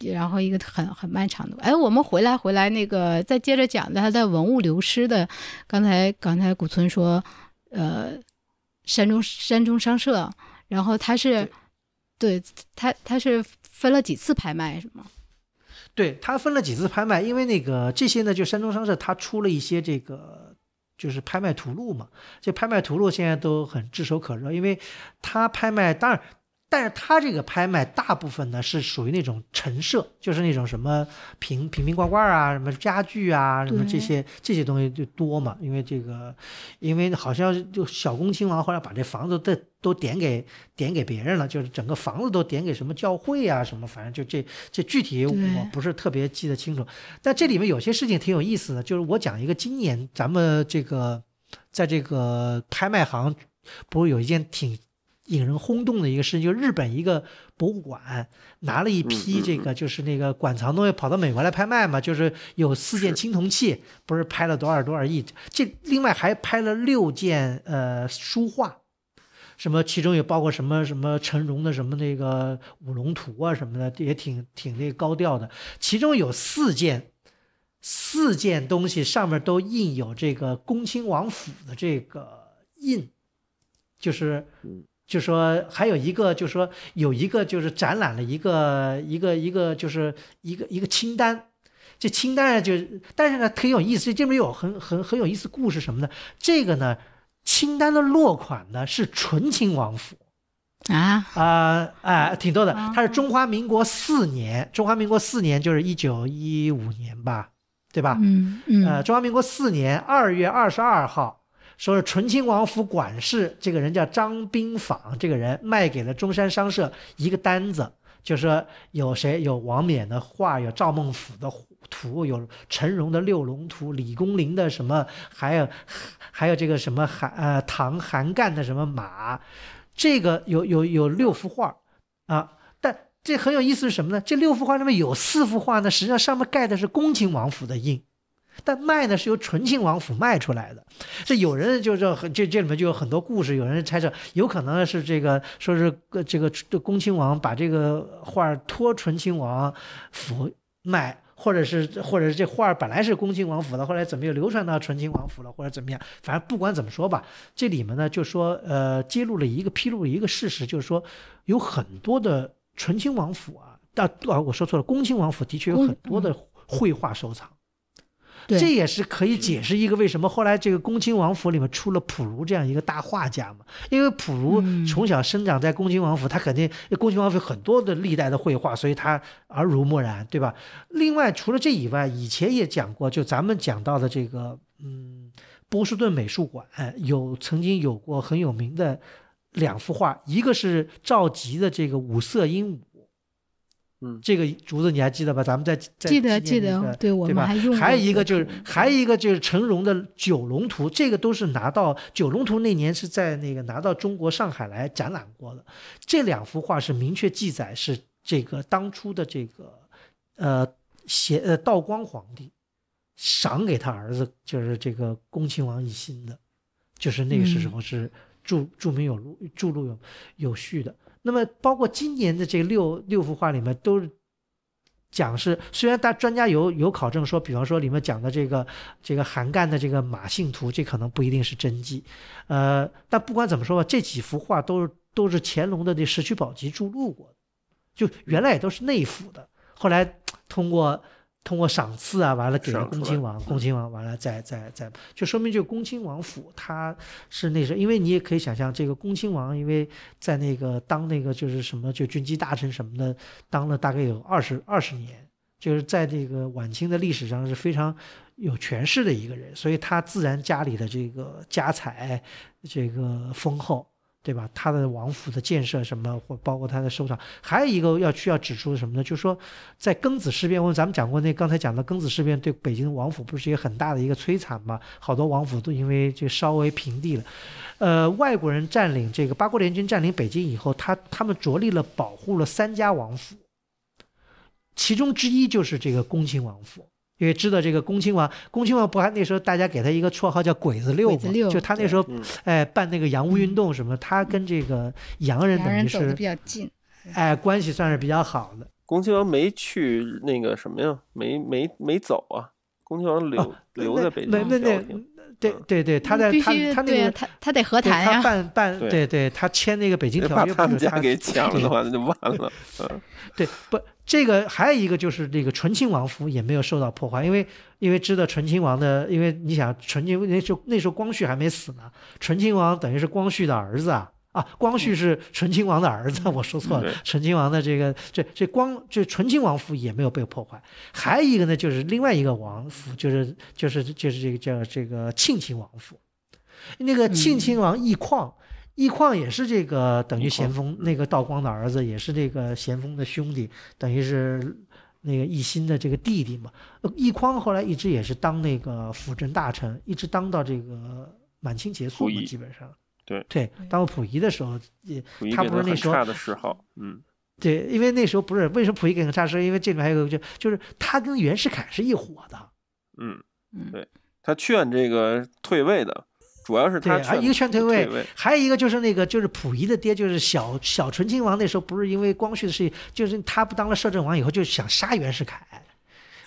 然后一个很很漫长的，哎，我们回来回来那个再接着讲，的他在文物流失的，刚才刚才古村说，呃，山中山中商社，然后他是，对他他是分了几次拍卖是吗？对他分了几次拍卖，因为那个这些呢，就山中商社他出了一些这个就是拍卖图录嘛，这拍卖图录现在都很炙手可热，因为他拍卖当然。但是他这个拍卖大部分呢是属于那种陈设，就是那种什么瓶瓶瓶罐罐啊，什么家具啊，什么这些这些东西就多嘛。因为这个，因为好像就小恭亲王后来把这房子都都点给点给别人了，就是整个房子都点给什么教会啊，什么反正就这这具体我不是特别记得清楚。但这里面有些事情挺有意思的，就是我讲一个今年咱们这个在这个拍卖行，不是有一件挺。引人轰动的一个事情，就日本一个博物馆拿了一批这个，就是那个馆藏东西跑到美国来拍卖嘛，就是有四件青铜器，不是拍了多少多少亿？这另外还拍了六件呃书画，什么其中也包括什么什么陈容的什么那个五龙图啊什么的，也挺挺那个高调的。其中有四件，四件东西上面都印有这个恭亲王府的这个印，就是。就说还有一个，就说有一个就是展览了一个一个一个，就是一个一个清单。这清单就，但是呢，挺有意思。这这边有很很很有意思故事什么呢？这个呢，清单的落款呢是醇亲王府，啊啊啊，挺多的。它是中华民国四年，中华民国四年就是一九一五年吧，对吧？嗯嗯。呃，中华民国四年二月二十二号。说是醇亲王府管事，这个人叫张冰坊，这个人卖给了中山商社一个单子，就说有谁有王冕的画，有赵孟俯的图，有陈容的六龙图，李公麟的什么，还有还有这个什么韩呃唐韩干的什么马，这个有有有六幅画啊，但这很有意思是什么呢？这六幅画上面有四幅画呢，实际上上面盖的是恭亲王府的印。但卖呢，是由醇亲王府卖出来的。这有人就说，这这里面就有很多故事。有人猜测，有可能是这个，说是这个恭亲王把这个画托醇亲王府卖，或者是，或者是这画本来是恭亲王府的，后来怎么又流传到醇亲王府了，或者怎么样？反正不管怎么说吧，这里面呢，就说呃，揭露了一个披露了一个事实，就是说有很多的醇亲王府啊，但啊，我说错了，恭亲王府的确有很多的绘画收藏。这也是可以解释一个为什么后来这个恭亲王府里面出了普如这样一个大画家嘛？因为普如从小生长在恭亲王府，他肯定恭亲王府很多的历代的绘画，所以他耳濡目染，对吧？另外除了这以外，以前也讲过，就咱们讲到的这个，嗯，波士顿美术馆有曾经有过很有名的两幅画，一个是赵佶的这个五色鹦鹉。嗯，这个竹子你还记得吧？咱们在记得记得，对，我们还用过。还有一个就是，还有一个就是陈荣的《九龙图》，这个都是拿到《九龙图》那年是在那个拿到中国上海来展览过的。这两幅画是明确记载是这个当初的这个呃，写呃道光皇帝赏给他儿子就是这个恭亲王奕欣的，就是那个是什么是著著名有录著录有有序的。那么，包括今年的这六六幅画里面，都讲是虽然大专家有有考证说，比方说里面讲的这个这个韩干的这个马姓图，这可能不一定是真迹，呃，但不管怎么说吧，这几幅画都是都是乾隆的《这石区宝笈》著录过的，就原来也都是内府的，后来通过。通过赏赐啊，完了给了恭亲王，恭亲王完了再再再，就说明就恭亲王府他是那时候，因为你也可以想象，这个恭亲王因为在那个当那个就是什么就军机大臣什么的，当了大概有二十二十年，就是在这个晚清的历史上是非常有权势的一个人，所以他自然家里的这个家财这个丰厚。对吧？他的王府的建设什么，或包括他的收藏，还有一个要需要指出的什么呢？就是说，在庚子事变，我们咱们讲过那刚才讲的庚子事变，对北京王府不是有很大的一个摧残吗？好多王府都因为这稍微平地了。呃，外国人占领这个八国联军占领北京以后，他他们着力了保护了三家王府，其中之一就是这个恭亲王府。因为知道这个，恭亲王，恭亲王不还那时候大家给他一个绰号叫“鬼子六”吗？就他那时候，哎，办那个洋务运动什么，他跟这个洋人等于是比较近，哎，关系算是比较好的。恭亲王没去那个什么呀？没没没走啊！恭亲王留留在北京。对对对，他在他他那个他他得和谈呀，办办对对，他签那个北京条约，他们家抢了的话那就完了。嗯，对不？这个还有一个就是这个醇亲王府也没有受到破坏，因为因为知道醇亲王的，因为你想醇亲那时候那时候光绪还没死呢，醇亲王等于是光绪的儿子啊啊，光绪是醇亲王的儿子，我说错了，醇亲王的这个这这光这醇亲王府也没有被破坏。还有一个呢，就是另外一个王府，就是就是就是这个叫这个庆亲王府，那个庆亲王奕匡。奕匡也是这个等于咸丰那个道光的儿子，也是这个咸丰的兄弟，等于是那个奕欣的这个弟弟嘛。奕匡后来一直也是当那个辅政大臣，一直当到这个满清结束嘛，基本上。对对，当溥仪的时候，他不是那时差的时候，嗯，对，因为那时候不是为什么溥仪给他差谥，因为这里面还有个就就是他跟袁世凯是一伙的，嗯嗯，对他劝这个退位的。主要是他一个劝退位，还有一个就是那个就是溥仪的爹，就是小小纯亲王，那时候不是因为光绪的事情，就是他不当了摄政王以后，就想杀袁世凯，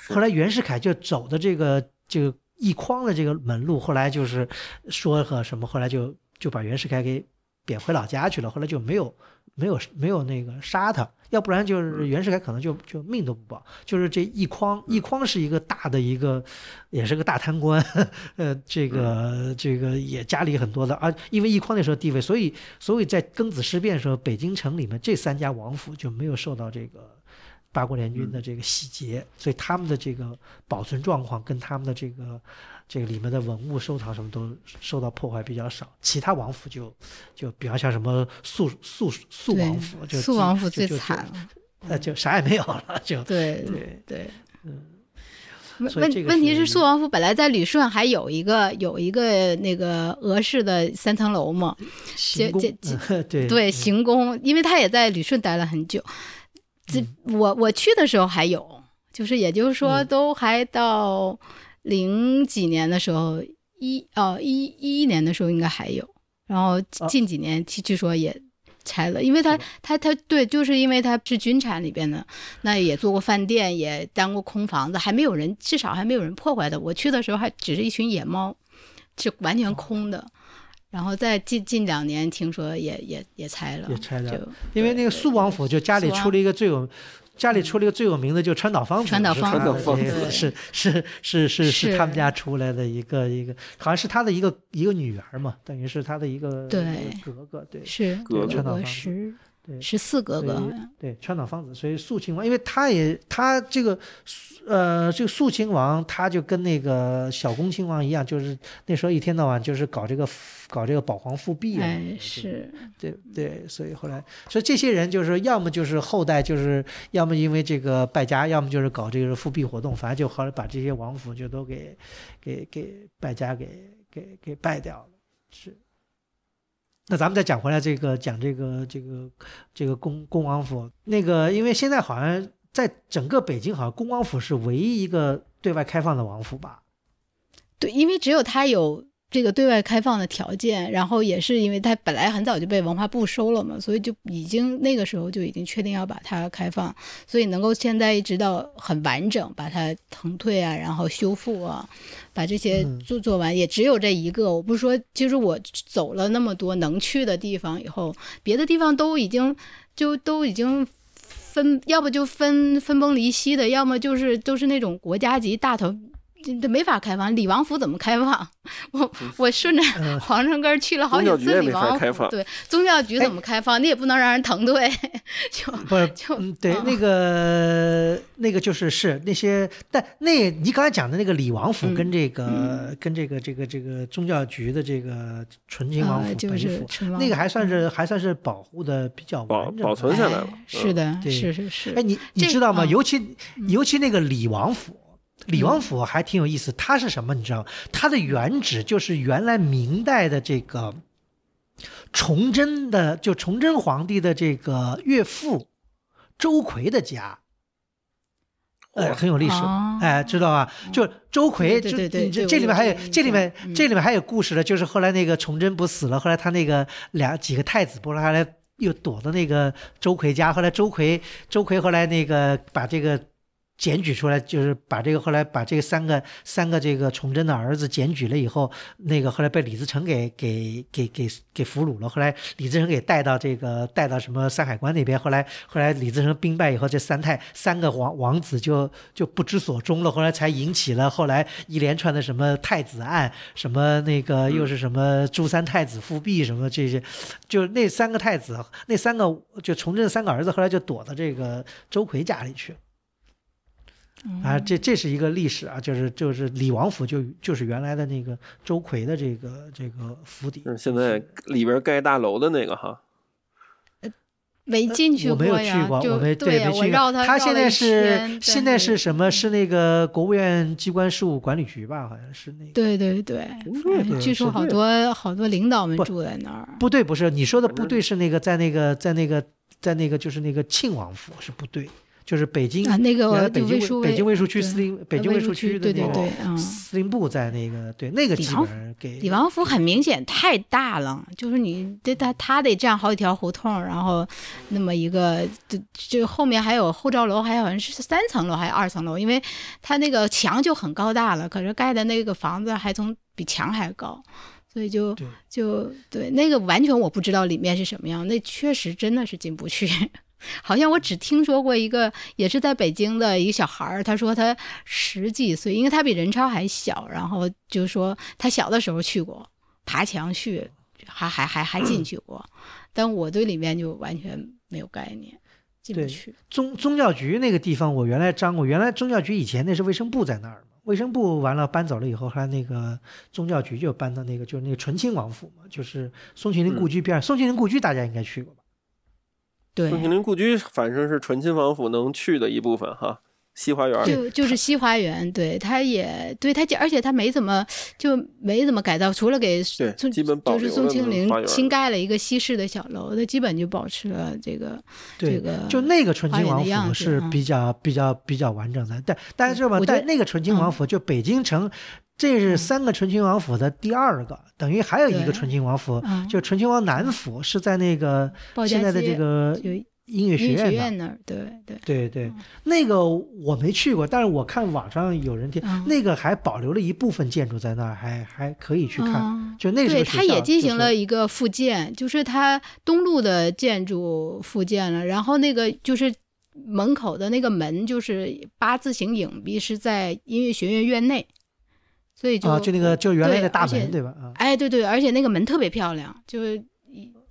后来袁世凯就走的这个这个一筐的这个门路，后来就是说和什么，后来就就把袁世凯给贬回老家去了，后来就没有没有没有那个杀他。要不然就是袁世凯可能就就命都不保，就是这一匡一匡是一个大的一个，也是个大贪官，呃，这个这个也家里很多的啊，因为一匡那时候地位，所以所以在庚子事变时候，北京城里面这三家王府就没有受到这个八国联军的这个洗劫，所以他们的这个保存状况跟他们的这个。这个里面的文物收藏什么都受到破坏比较少，其他王府就就比方像什么肃肃肃王府，就肃王府最惨了，那就啥也没有了，就对对对，嗯。问问题是肃王府本来在旅顺还有一个有一个那个俄式的三层楼嘛，行行 对对行宫，因为他也在旅顺待了很久，这我我去的时候还有，就是也就是说都还到。零几年的时候，一哦一一一年的时候应该还有，然后近几年据说也拆了，因为它它它对，就是因为它是军产里边的，那也做过饭店，也当过空房子，还没有人至少还没有人破坏的。我去的时候还只是一群野猫，就完全空的。然后在近近两年听说也也也拆了，就因为那个苏王府就家里出了一个最有。家里出了一个最有名的，就川岛芳子，川岛芳子是是是是是他们家出来的一个一个，好像是他的一个一个女儿嘛，等于是他的一个格格，对，是格格，十十四格格，对，川岛芳子，所以肃亲王，因为他也他这个。呃，这个肃亲王，他就跟那个小恭亲王一样，就是那时候一天到晚就是搞这个，搞这个保皇复辟啊。哎，是，对对，所以后来，所以这些人就是要么就是后代，就是要么因为这个败家，要么就是搞这个复辟活动，反正就后来把这些王府就都给，给给败家，给给给败掉了。是，那咱们再讲回来这个，讲这个这个这个恭恭王府，那个因为现在好像。在整个北京，好像恭王府是唯一一个对外开放的王府吧？对，因为只有它有这个对外开放的条件，然后也是因为它本来很早就被文化部收了嘛，所以就已经那个时候就已经确定要把它开放，所以能够现在一直到很完整，把它腾退啊，然后修复啊，把这些做做完，也只有这一个。我不是说，其实我走了那么多能去的地方以后，别的地方都已经就都已经。分，要不就分分崩离析的，要么就是都是那种国家级大头。这没法开放，李王府怎么开放？我我顺着皇上 根儿去了好几次。李王开放。对，宗教局怎么开放？那也不能让人腾退，就不是就对那个那个就是是那些，但那你刚才讲的那个李王府跟这个跟这个这个这个宗教局的这个纯亲王府本府，那个还算是还算是保护的比较完保保存下来了。是的，是是是。哎，你你知道吗？尤其尤其那个李王府。李王府还挺有意思，它是什么？你知道，吗？它的原址就是原来明代的这个，崇祯的，就崇祯皇帝的这个岳父，周奎的家。呃，很有历史，哎，知道吧？就周奎，对对对，这里面还有，这里面这里面还有故事的，就是后来那个崇祯不死了，后来他那个俩几个太子，后来又躲到那个周奎家，后来周奎，周奎后来那个把这个。检举出来就是把这个，后来把这个三个三个这个崇祯的儿子检举了以后，那个后来被李自成给给给给给俘虏了。后来李自成给带到这个带到什么山海关那边。后来后来李自成兵败以后，这三太三个王王子就就不知所终了。后来才引起了后来一连串的什么太子案，什么那个又是什么朱三太子复辟什么这些，就那三个太子那三个就崇祯三个儿子后来就躲到这个周奎家里去。啊，这这是一个历史啊，就是就是李王府，就就是原来的那个周奎的这个这个府邸。现在里边盖大楼的那个哈，没进去过，我没有去过，我没对没去。他现在是现在是什么？是那个国务院机关事务管理局吧？好像是那。个。对对对，据说好多好多领导们住在那儿。不对，不是你说的部队是那个在那个在那个在那个就是那个庆王府是部队。就是北京啊，那个北京北京卫戍区司令，北京卫戍区的那个司令部在那个对那个地方。李王府很明显太大了，就是你这他他得占好几条胡同，然后那么一个就就后面还有后罩楼，还有好像是三层楼还是二层楼，因为他那个墙就很高大了，可是盖的那个房子还从比墙还高，所以就就对那个完全我不知道里面是什么样，那确实真的是进不去。好像我只听说过一个，也是在北京的一个小孩儿，他说他十几岁，因为他比任超还小，然后就说他小的时候去过爬墙去，还还还还进去过，但我对里面就完全没有概念，进不去。宗宗教局那个地方，我原来张过，原来宗教局以前那是卫生部在那儿嘛，卫生部完了搬走了以后，还那个宗教局就搬到那个就是那个纯亲王府嘛，就是宋庆龄故居边上，宋庆龄故居大家应该去过。宋庆龄故居反正是纯亲王府能去的一部分哈，西花园就就是西花园，对它也对它，而且它没怎么就没怎么改造，除了给对基本就是宋庆龄新盖了一个西式的小楼，它基本就保持了这个这个，就那个纯亲王府是比较比较比较完整的，但但是吧，但那个纯亲王府就北京城。这是三个醇亲王府的第二个，等于还有一个醇亲王府，就醇亲王南府是在那个现在的这个音乐学院那儿，对对对对，那个我没去过，但是我看网上有人提，那个还保留了一部分建筑在那儿，还还可以去看，就那个对，他也进行了一个复建，就是他东路的建筑复建了，然后那个就是门口的那个门就是八字形影壁是在音乐学院院内。所以就啊，就那个就原来那个大门对吧？哎，对对，而且那个门特别漂亮，就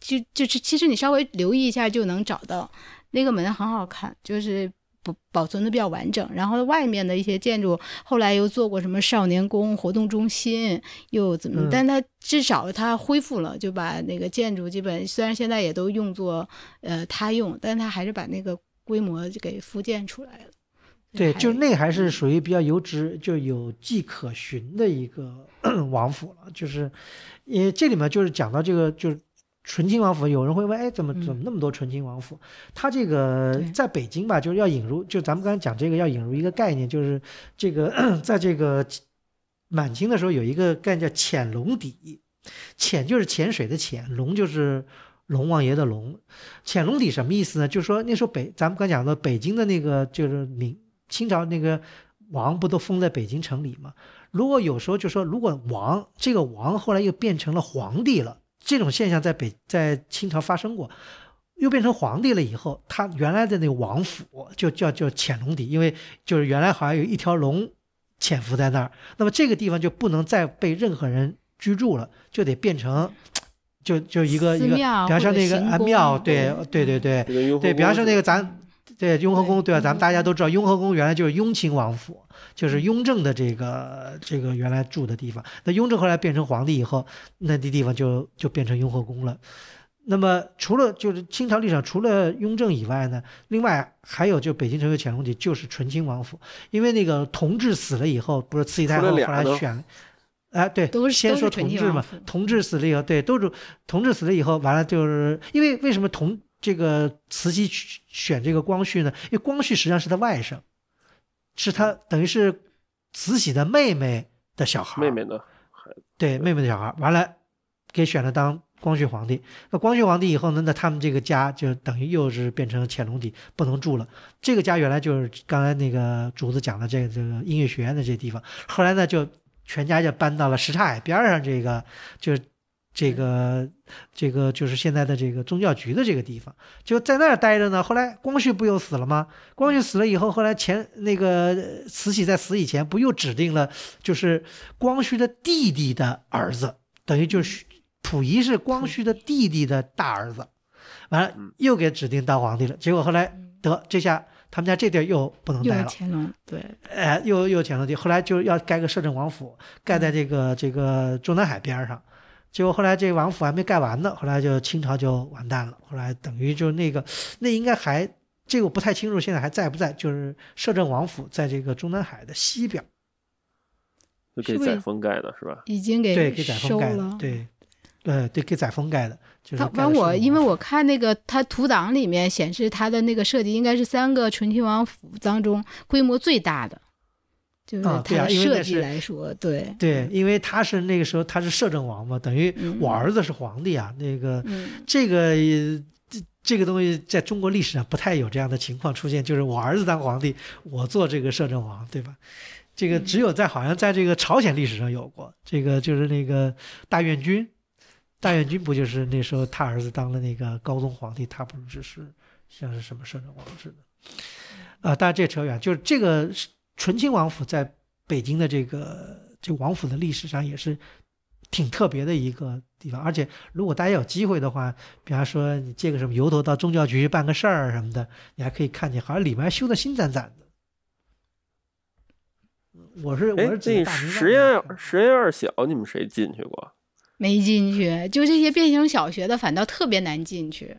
就就是，其实你稍微留意一下就能找到那个门，很好看，就是保保存的比较完整。然后外面的一些建筑后来又做过什么少年宫、活动中心又怎么？但它至少它恢复了，就把那个建筑基本虽然现在也都用作呃他用，但它他还是把那个规模给复建出来了。对，就那还是属于比较有值，就有迹可循的一个 王府了，就是，因为这里面就是讲到这个就是纯亲王府，有人会问，哎，怎么怎么那么多纯亲王府？他这个在北京吧，就是要引入，就咱们刚才讲这个要引入一个概念，就是这个 在这个满清的时候有一个概念叫潜龙邸，潜就是潜水的潜，龙就是龙王爷的龙，潜龙邸什么意思呢？就是说那时候北，咱们刚讲到北京的那个就是明。清朝那个王不都封在北京城里吗？如果有时候就说，如果王这个王后来又变成了皇帝了，这种现象在北在清朝发生过，又变成皇帝了以后，他原来的那个王府就叫叫潜龙底，因为就是原来好像有一条龙潜伏在那儿，那么这个地方就不能再被任何人居住了，就得变成就就一个一个，比方说那个啊庙，对对对对对，比方说那个咱。对雍和宫，对吧？咱们大家都知道，雍和宫原来就是雍亲王府，就是雍正的这个这个原来住的地方。那雍正后来变成皇帝以后，那地地方就就变成雍和宫了。那么除了就是清朝历史上除了雍正以外呢，另外还有就北京城的乾隆帝就是纯亲王府，因为那个同治死了以后，不是慈禧太后后来选，哎，对，先说同治嘛，同治死了以后，对，都是同治死了以后，完了就是因为为什么同。这个慈禧选这个光绪呢，因为光绪实际上是他外甥，是他等于是慈禧的妹妹的小孩。妹妹孩，对，妹妹的小孩。完了，给选了当光绪皇帝。那光绪皇帝以后呢？那他们这个家就等于又是变成乾隆帝不能住了。这个家原来就是刚才那个竹子讲的这个这个音乐学院的这地方，后来呢就全家就搬到了什刹海边上这个就。这个这个就是现在的这个宗教局的这个地方，就在那儿待着呢。后来光绪不又死了吗？光绪死了以后，后来前那个慈禧在死以前，不又指定了就是光绪的弟弟的儿子，等于就是溥仪是光绪的弟弟的大儿子，完了又给指定当皇帝了。结果后来得这下他们家这地儿又不能待了，乾隆对，哎，又又乾隆帝，后来就要盖个摄政王府，盖在这个这个中南海边上。结果后来这王府还没盖完呢，后来就清朝就完蛋了。后来等于就那个，那应该还这个我不太清楚，现在还在不在？就是摄政王府在这个中南海的西边，给载沣盖的是吧？已经给对给载沣盖了，对对对，给载沣盖的。他我因为我看那个他图档里面显示他的那个设计应该是三个醇亲王府当中规模最大的。啊，对啊，因为来说，对对，因为他是那个时候他是摄政王嘛，等于我儿子是皇帝啊，那个这个这这个东西在中国历史上不太有这样的情况出现，就是我儿子当皇帝，我做这个摄政王，对吧？这个只有在好像在这个朝鲜历史上有过，这个就是那个大院君，大院君不就是那时候他儿子当了那个高宗皇帝，他不是是像是什么摄政王似的啊？当然这扯远，就是这个。醇亲王府在北京的这个这王府的历史上也是挺特别的一个地方，而且如果大家有机会的话，比方说你借个什么由头到宗教局办个事儿什么的，你还可以看见好像里面修的新崭崭的。我是我自己，实验实验二小你们谁进去过？没进去，就这些变形小学的反倒特别难进去。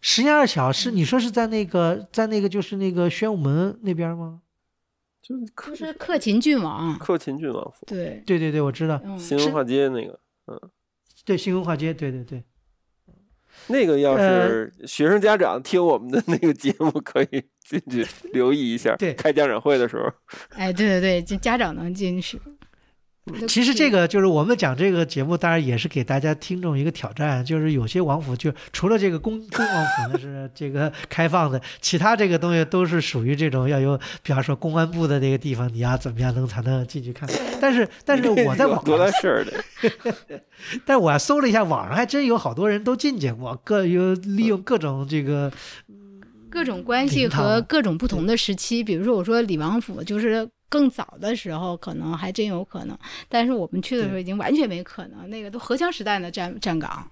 实验二小是你说是在那个在那个就是那个宣武门那边吗？就是克勤郡王，克勤郡王府。对对对对，我知道。新文化街那个，嗯，对，新文化街，对对对，那个要是学生家长听我们的那个节目，可以进去留意一下。对，开家长会的时候。哎，对对对，就家长能进去。其实这个就是我们讲这个节目，当然也是给大家听众一个挑战，就是有些王府就除了这个公公王府呢是这个开放的，其他这个东西都是属于这种要有，比方说公安部的那个地方，你要怎么样能才能进去看？但是但是我在网上多大事儿的，但我搜了一下，网上还真有好多人都进去过，各有利用各种这个各种关系和各种不同的时期，比如说我说李王府就是。更早的时候可能还真有可能，但是我们去的时候已经完全没可能，那个都荷枪实弹的站站岗，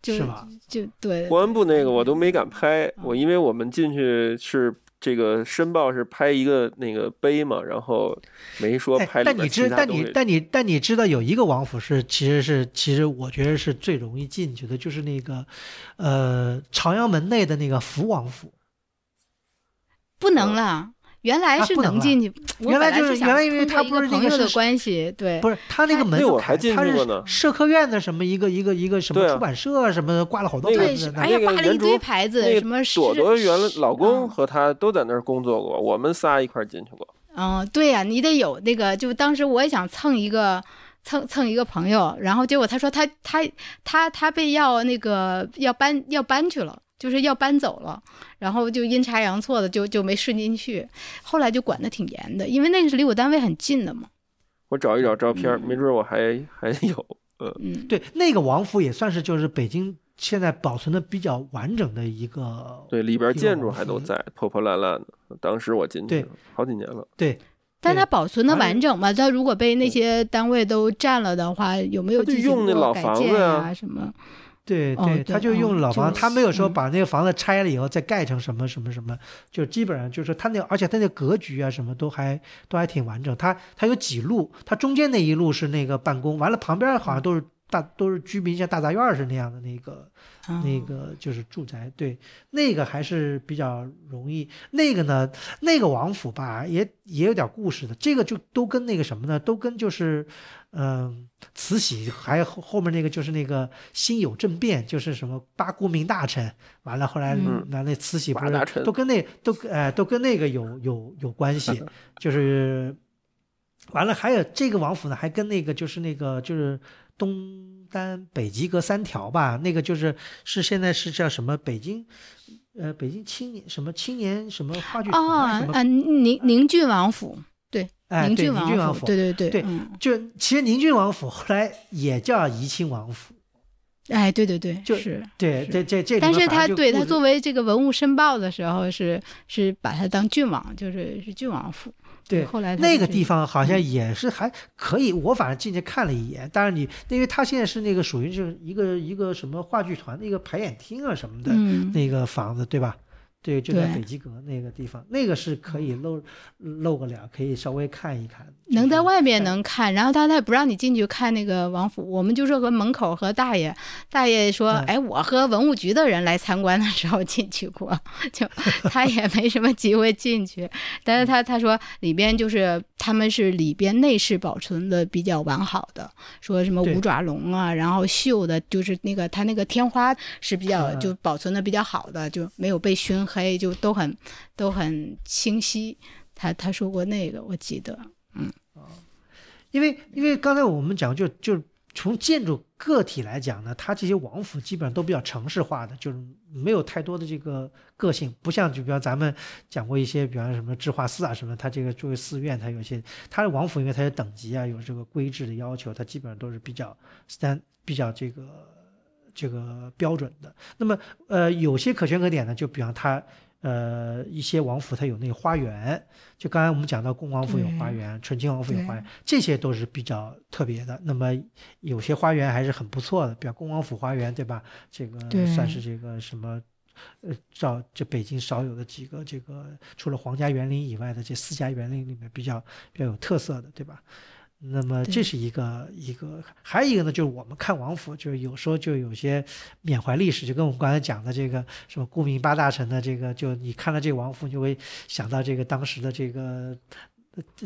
就是吧？就对。公安部那个我都没敢拍，我因为我们进去是这个申报是拍一个那个碑嘛，然后没说拍。但你知，但你但你但你知道有一个王府是其实是其实我觉得是最容易进去的，就是那个，呃，朝阳门内的那个福王府，不能了。原来是能进去，我本来就是原来因为他一个朋友的关系，对，不是他那个门，我还进过呢。社科院的什么一个一个一个什么出版社什么的挂了好多牌子，哎呀，挂了一堆牌子。什么朵朵原来老公和他都在那儿工作过，我们仨一块进去过。嗯，对呀，你得有那个，就当时我也想蹭一个蹭蹭一个朋友，然后结果他说他他他他被要那个要搬要搬去了。就是要搬走了，然后就阴差阳错的就就没顺进去，后来就管得挺严的，因为那个是离我单位很近的嘛。我找一找照片，没准我还还有。呃，对，那个王府也算是就是北京现在保存的比较完整的一个。对，里边建筑还都在，破破烂烂的。当时我进去好几年了。对，但它保存的完整嘛？它如果被那些单位都占了的话，有没有进行过改建啊？什么？对对，他就用老房，他没有说把那个房子拆了以后再盖成什么什么什么，就基本上就是他那，而且他那格局啊什么都还都还挺完整。他他有几路，他中间那一路是那个办公，完了旁边好像都是。大都是居民，像大杂院是那样的那个，那个就是住宅。对，那个还是比较容易。那个呢，那个王府吧，也也有点故事的。这个就都跟那个什么呢？都跟就是，嗯，慈禧还后面那个就是那个辛酉政变，就是什么八顾命大臣，完了后来那那慈禧不是都跟那都呃都跟那个有有有关系，就是完了，还有这个王府呢，还跟那个就是那个就是。东单、北极阁三条吧，那个就是是现在是叫什么？北京，呃，北京青年什么青年什么话剧啊？啊？宁宁郡王府，对，宁郡王府，对对对对，就其实宁郡王府后来也叫怡亲王府。哎，对对对，就是对，这这这，但是他对他作为这个文物申报的时候，是是把它当郡王，就是是郡王府。对，那个地方好像也是还可以，我反正进去看了一眼。当然你，因为它现在是那个属于就是一个一个什么话剧团的一个排演厅啊什么的那个房子，对吧？对，就在北极阁那个地方，那个是可以露露个脸，可以稍微看一看，能在外面能看。然后他他也不让你进去看那个王府，我们就说和门口和大爷，大爷说，哎，我和文物局的人来参观的时候进去过，就 他也没什么机会进去。但是他他说里边就是他们是里边内饰保存的比较完好的，说什么五爪龙啊，然后绣的就是那个他那个天花是比较就保存的比较好的，就没有被熏黑。所以就都很都很清晰，他他说过那个我记得，嗯，啊，因为因为刚才我们讲就就从建筑个体来讲呢，它这些王府基本上都比较城市化的，就是没有太多的这个个性，不像就比方咱们讲过一些，比方什么智化寺啊什么，它这个作为寺院，它有些它的王府，因为它有等级啊，有这个规制的要求，它基本上都是比较三比较这个。这个标准的，那么呃，有些可圈可点的，就比方它，呃，一些王府它有那个花园，就刚才我们讲到恭王府有花园，醇亲王府有花园，这些都是比较特别的。那么有些花园还是很不错的，比方恭王府花园，对吧？这个算是这个什么，呃，照这北京少有的几个这个，除了皇家园林以外的这四家园林里面比较比较有特色的，对吧？那么这是一个一个，还有一个呢，就是我们看王府，就是有时候就有些缅怀历史，就跟我们刚才讲的这个什么顾命八大臣的这个，就你看到这个王府，你就会想到这个当时的这个。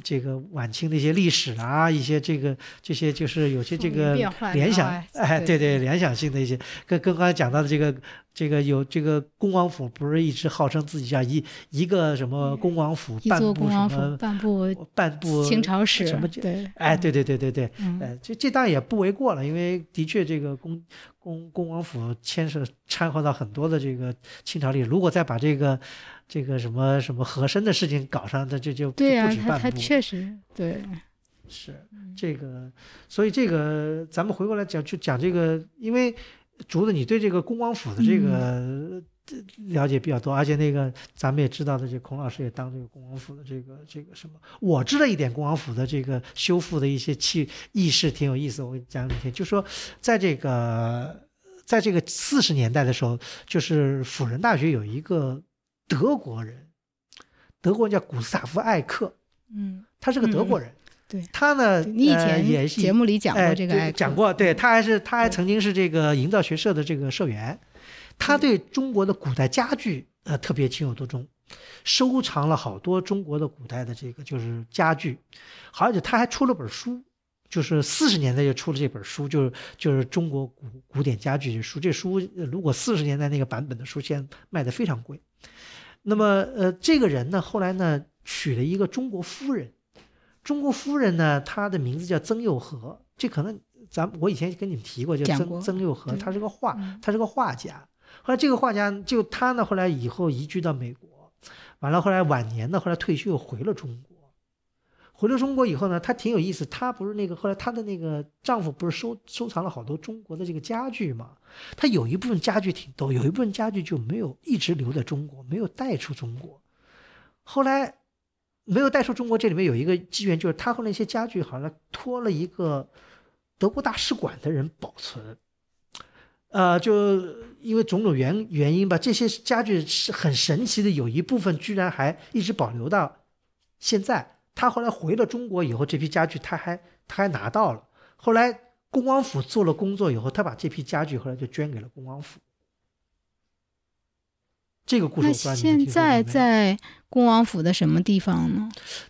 这个晚清的一些历史啊，一些这个这些就是有些这个联想，哎，对对，联想性的一些，跟跟刚才讲到的这个这个有这个恭王府，不是一直号称自己叫一一个什么恭王府，半部什么半部清朝史什么的，哎，对对对对对，哎，这这当然也不为过了，因为的确这个恭恭恭王府牵涉掺和到很多的这个清朝里，如果再把这个。这个什么什么和珅的事情搞上他这就对呀，他他确实对是这个，所以这个咱们回过来讲，就讲这个，因为竹子你对这个恭王府的这个了解比较多，而且那个咱们也知道的，这孔老师也当这个恭王府的这个这个什么，我知道一点恭王府的这个修复的一些器意识挺有意思，我给你讲两天，就说在这个在这个四十年代的时候，就是辅仁大学有一个。德国人，德国人叫古斯塔夫·艾克，嗯，他是个德国人。对，他呢，你以前也节目里讲过这个，讲过。对他还是他还曾经是这个营造学社的这个社员，他对中国的古代家具呃特别情有独钟，收藏了好多中国的古代的这个就是家具，而且他还出了本书，就是四十年代就出了这本书，就是就是中国古古典家具这书。这书如果四十年代那个版本的书，现在卖的非常贵。那么，呃，这个人呢，后来呢，娶了一个中国夫人。中国夫人呢，她的名字叫曾佑和。这可能，咱我以前跟你们提过，叫曾曾佑和，她是个画，她是个画家。后来这个画家，就她呢，后来以后移居到美国，完了后来晚年呢，后来退休又回了中国。回到中国以后呢，她挺有意思。她不是那个后来她的那个丈夫不是收收藏了好多中国的这个家具嘛？她有一部分家具挺逗，有，有一部分家具就没有一直留在中国，没有带出中国。后来没有带出中国，这里面有一个机缘，就是她和那些家具好像托了一个德国大使馆的人保存。呃，就因为种种原原因吧，这些家具是很神奇的，有一部分居然还一直保留到现在。他后来回了中国以后，这批家具他还他还拿到了。后来恭王府做了工作以后，他把这批家具后来就捐给了恭王府。这个故事，那现在在恭王府的什么地方呢？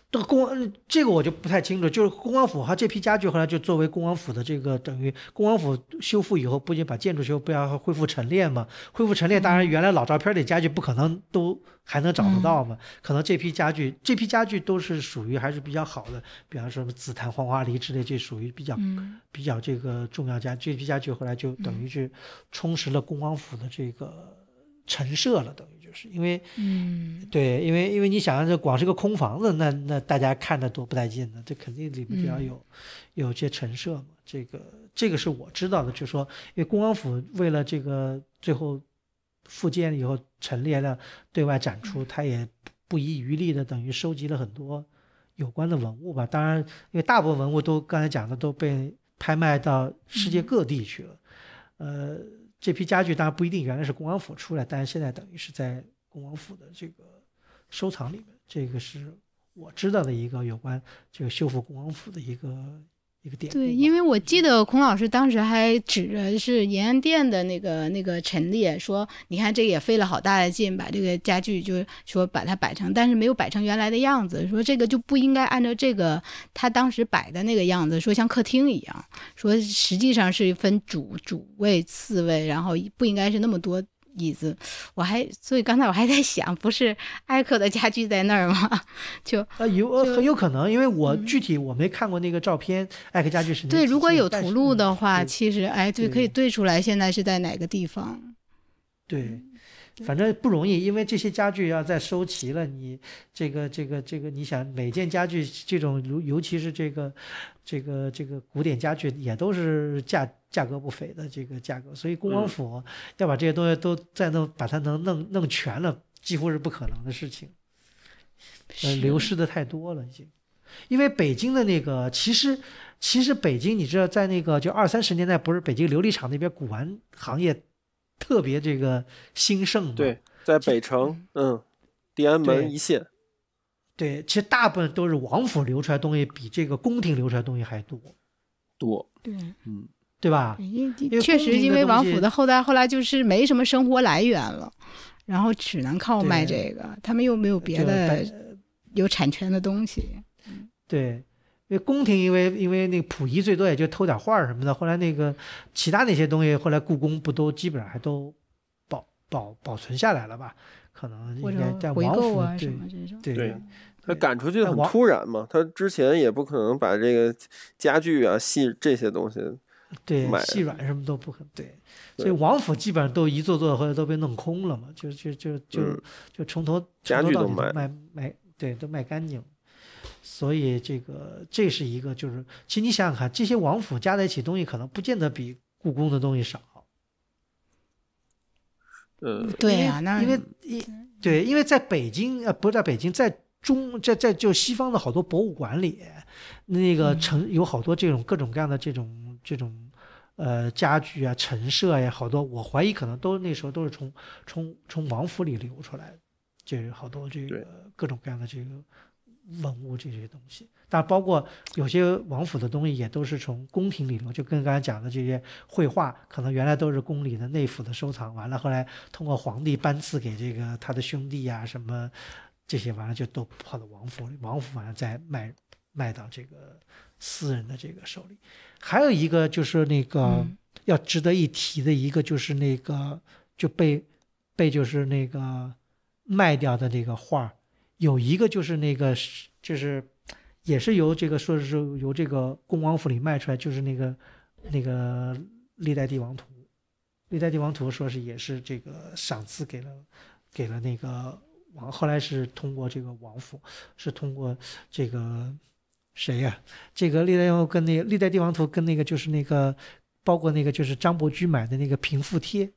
这个恭，这个我就不太清楚。就是恭王府哈，这批家具后来就作为恭王府的这个等于恭王府修复以后，不仅把建筑修，不要恢复陈列嘛。恢复陈列，当然原来老照片的家具不可能都还能找得到嘛。可能这批家具，这批家具都是属于还是比较好的，比方说紫檀、黄花梨之类，这属于比较比较这个重要家。这批家具后来就等于是充实了恭王府的这个。陈设了，等于就是因为，对，因为因为你想这光是个空房子，那那大家看的多不带劲呢，这肯定里边要有，有些陈设嘛。这个这个是我知道的，就是说，因为恭王府为了这个最后复建以后陈列了，对外展出，他也不遗余力的，等于收集了很多有关的文物吧。当然，因为大部分文物都刚才讲的都被拍卖到世界各地去了，呃。这批家具当然不一定原来是恭王府出来，但是现在等于是在恭王府的这个收藏里面，这个是我知道的一个有关这个修复恭王府的一个。对，因为我记得孔老师当时还指着是延安店的那个那个陈列，说你看这也费了好大的劲，把这个家具就说把它摆成，但是没有摆成原来的样子。说这个就不应该按照这个他当时摆的那个样子，说像客厅一样，说实际上是分主主位、次位，然后不应该是那么多。椅子，我还所以刚才我还在想，不是艾克的家具在那儿吗？就啊有很有可能，因为我具体我没看过那个照片，艾克家具是对，如果有图录的话，其实哎对，可以对出来现在是在哪个地方？对，反正不容易，因为这些家具要再收齐了，你这个这个这个，你想每件家具这种，尤尤其是这个这个这个古典家具，也都是价。价格不菲的这个价格，所以恭王府要把这些东西都再弄把它能弄弄全了，几乎是不可能的事情。呃，流失的太多了，已经。因为北京的那个，其实其实北京，你知道，在那个就二三十年代，不是北京琉璃厂那边古玩行业特别这个兴盛吗？对，在北城，嗯，地安门一线。对，其实大部分都是王府流出来东西，比这个宫廷流出来东西还多。多。对，嗯。对吧？确实，因为王府的后代后来就是没什么生活来源了，然后只能靠卖这个。他们又没有别的有产权的东西。对，因为宫廷，因为因为那溥仪最多也就偷点画什么的。后来那个其他那些东西，后来故宫不都基本上还都保保保存下来了吧？可能应该在王府对对。他赶出去很突然嘛，他之前也不可能把这个家具啊、细这些东西。对，细软什么都不肯对，所以王府基本上都一座座或者都被弄空了嘛，就就就就就从头从头到尾卖卖，对，都卖干净。所以这个这是一个，就是其实你想想看，这些王府加在一起东西可能不见得比故宫的东西少。呃，对呀，那因为一对，因为在北京呃，不是在北京，在中在在就西方的好多博物馆里，那个城有好多这种各种各样的这种。这种，呃，家具啊、陈设呀，好多，我怀疑可能都那时候都是从从从王府里流出来的，就是好多这个各种各样的这个文物这些东西。但包括有些王府的东西也都是从宫廷里头，就跟刚才讲的这些绘画，可能原来都是宫里的内府的收藏，完了后来通过皇帝颁赐给这个他的兄弟呀什么这些，完了就都跑到王府里，王府反了再卖。卖到这个私人的这个手里，还有一个就是那个要值得一提的一个，就是那个就被被就是那个卖掉的那个画有一个就是那个就是也是由这个说是由这个恭王府里卖出来，就是那个那个历代帝王图，历代帝王图说是也是这个赏赐给了给了那个王，后来是通过这个王府是通过这个。谁呀？这个历代又跟那历代帝王图跟那个就是那个，包括那个就是张伯驹买的那个平复贴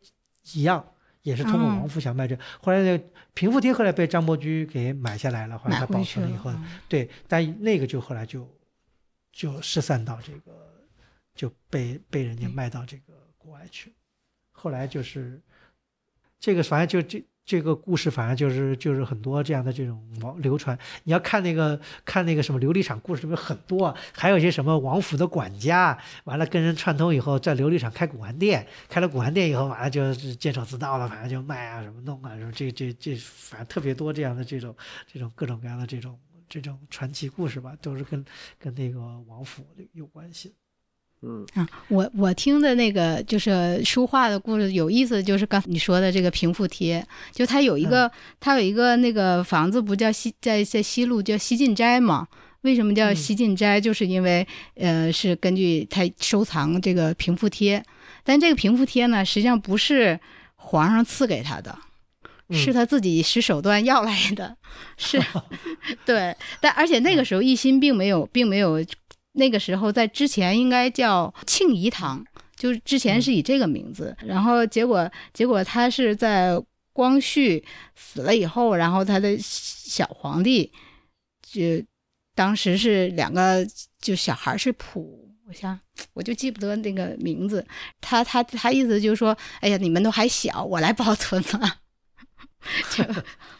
一样，也是通过王府想卖这。后来那平复贴后来被张伯驹给买下来了，后来他保存了以后，对，但那个就后来就就失散到这个，就被被人家卖到这个国外去后来就是这个，反正就这。这个故事反而就是就是很多这样的这种流传，你要看那个看那个什么琉璃厂故事不是很多还有一些什么王府的管家，完了跟人串通以后，在琉璃厂开古玩店，开了古玩店以后，完了就监守自盗了，反正就卖啊什么弄啊，这这这反正特别多这样的这种这种各种各样的这种这种传奇故事吧，都是跟跟那个王府有关系。嗯啊，我我听的那个就是书画的故事，有意思就是刚你说的这个《平复贴，就他有一个他有一个那个房子，不叫西在在西路叫西晋斋嘛？为什么叫西晋斋？就是因为呃是根据他收藏这个《平复贴，但这个《平复贴呢，实际上不是皇上赐给他的，是他自己使手段要来的，是 对，但而且那个时候一心并没有并没有。那个时候，在之前应该叫庆怡堂，就是之前是以这个名字。然后结果，结果他是在光绪死了以后，然后他的小皇帝就当时是两个，就小孩是溥，我想我就记不得那个名字。他他他意思就是说，哎呀，你们都还小，我来保存吧。就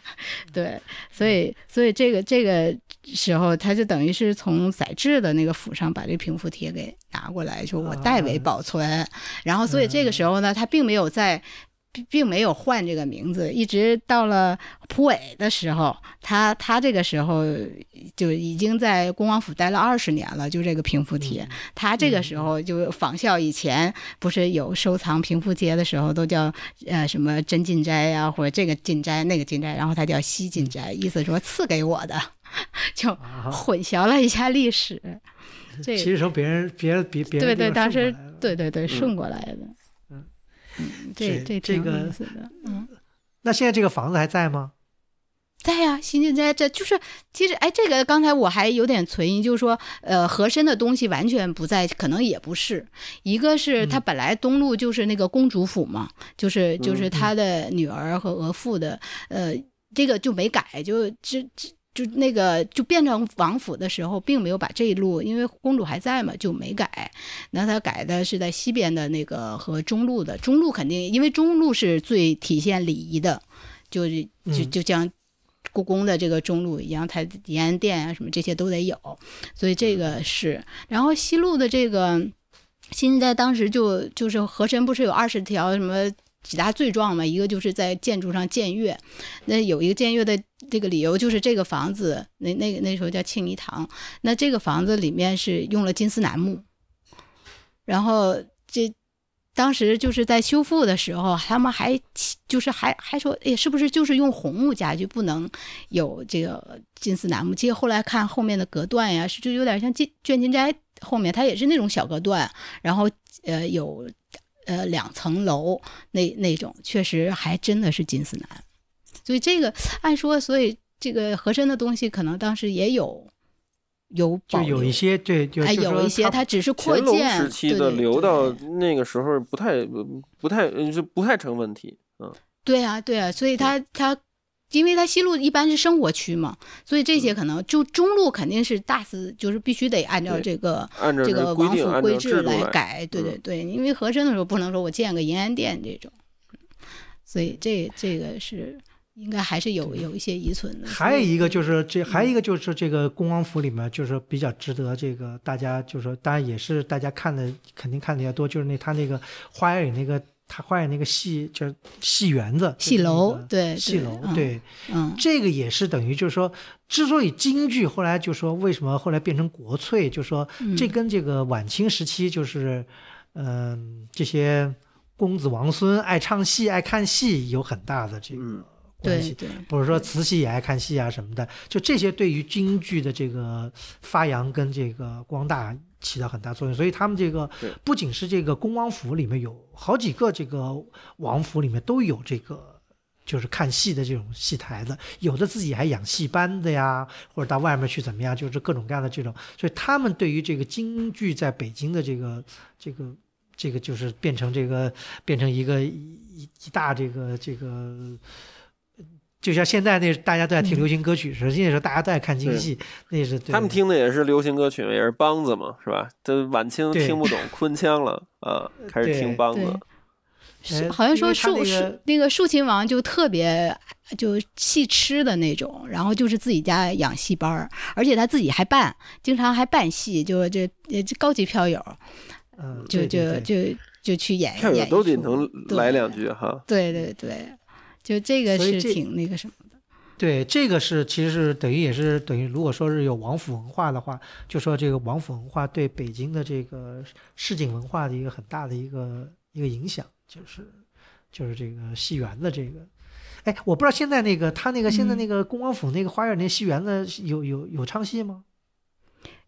对，所以所以这个这个。时候，他就等于是从载治的那个府上把这平复帖给拿过来，就我代为保存。然后，所以这个时候呢，他并没有在，并没有换这个名字，一直到了溥伟的时候，他他这个时候就已经在恭王府待了二十年了。就这个平复帖，他这个时候就仿效以前不是有收藏平复帖的时候都叫呃什么真进斋呀，或者这个进斋那个进斋，然后他叫西进斋，意思说赐给我的。就混淆了一下历史，这其实从别人、别人、别对对，当时对对对顺过来的，嗯这这这个嗯，那现在这个房子还在吗？在呀，辛晋斋在，就是其实哎，这个刚才我还有点存疑，就是说呃，和珅的东西完全不在，可能也不是一个是他本来东路就是那个公主府嘛，就是就是他的女儿和额驸的呃，这个就没改，就这这。就那个就变成王府的时候，并没有把这一路，因为公主还在嘛，就没改。那他改的是在西边的那个和中路的。中路肯定，因为中路是最体现礼仪的，就是就就像故宫的这个中路一样，延安殿啊什么这些都得有。所以这个是，然后西路的这个，现在当时就就是和珅不是有二十条什么。几大罪状嘛，一个就是在建筑上僭越，那有一个僭越的这个理由就是这个房子，那那个那时候叫庆怡堂，那这个房子里面是用了金丝楠木，然后这当时就是在修复的时候，他们还就是还还说，哎，是不是就是用红木家具不能有这个金丝楠木？其实后来看后面的隔断呀，是就有点像金卷金斋后面，它也是那种小隔断，然后呃有。呃，两层楼那那种，确实还真的是金丝楠，所以这个按说，所以这个和珅的东西可能当时也有有就有一些对，还有一些他只是扩建，对时期的留到那个时候不太不太就不太成问题，嗯，对啊对啊，所以他他。因为它西路一般是生活区嘛，所以这些可能就中路肯定是大肆，就是必须得按照这个这个王府规制来改。对对对，因为和珅的时候不能说我建个银安殿这种，所以这这个是应该还是有有一些遗存。的。还有一个就是这，还有一个就是这个恭王府里面就是比较值得这个大家就是说，当然也是大家看的肯定看的要多，就是那他那个花园里那个。他画的那个戏叫戏园子，戏楼，对，戏楼，对，嗯，这个也是等于就是说，之所以京剧后来就说为什么后来变成国粹，就说这跟这个晚清时期就是，嗯，这些公子王孙爱唱戏、爱看戏有很大的这个关系，不是说慈禧也爱看戏啊什么的，就这些对于京剧的这个发扬跟这个光大。起到很大作用，所以他们这个不仅是这个恭王府里面有好几个，这个王府里面都有这个就是看戏的这种戏台子，有的自己还养戏班的呀，或者到外面去怎么样，就是各种各样的这种。所以他们对于这个京剧在北京的这个这个这个，就是变成这个变成一个一一大这个这个。就像现在那大家都在听流行歌曲似的，那时候大家都在看京戏，那是他们听的也是流行歌曲，也是梆子嘛，是吧？都晚清听不懂昆腔了啊，开始听梆子。是好像说竖竖那个竖琴王就特别就戏痴的那种，然后就是自己家养戏班儿，而且他自己还办，经常还办戏，就就呃高级票友，嗯，就就就就去演。票友都得能来两句哈。对对对。就这个是挺那个什么的，对，这个是其实是等于也是等于，如果说是有王府文化的话，就说这个王府文化对北京的这个市井文化的一个很大的一个一个影响，就是就是这个戏园的这个，哎，我不知道现在那个他那个现在那个恭王府那个花园那戏园子有有有唱戏吗？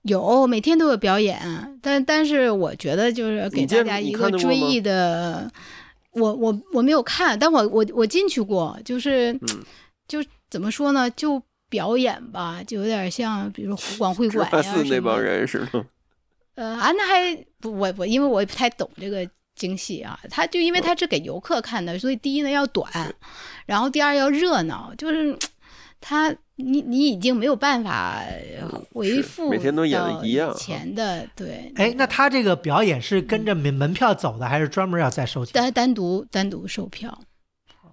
有，每天都有表演，但但是我觉得就是给大家一个追忆的。我我我没有看，但我我我进去过，就是，就怎么说呢，就表演吧，就有点像，比如湖广会馆呀什么的。呃啊，那还不，我我因为我也不太懂这个京戏啊，他就因为他是给游客看的，所以第一呢要短，然后第二要热闹，就是他。你你已经没有办法回复每天都演的一样前的对。哎，那他这个表演是跟着门门票走的，还是专门要再收钱？单单独单独售票。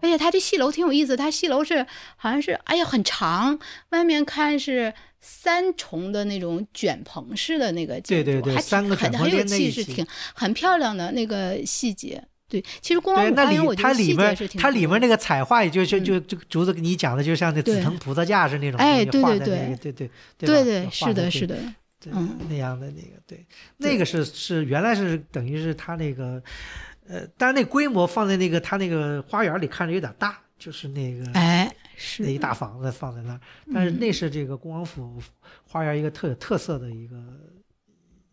而且他这戏楼挺有意思，他戏楼是好像是哎呀很长，外面看是三重的那种卷棚式的那个建筑，对对对，三个很很有气势，挺很漂亮的那个细节。对，其实恭王府花它里面它里面那个彩画，也就就就就竹子跟你讲的，就像那紫藤葡萄架的那种，哎，对对对，对对对，对对是的是的，嗯，那样的那个对，那个是是原来是等于是它那个，呃，但是那规模放在那个它那个花园里看着有点大，就是那个哎是那一大房子放在那儿，但是那是这个恭王府花园一个特有特色的一个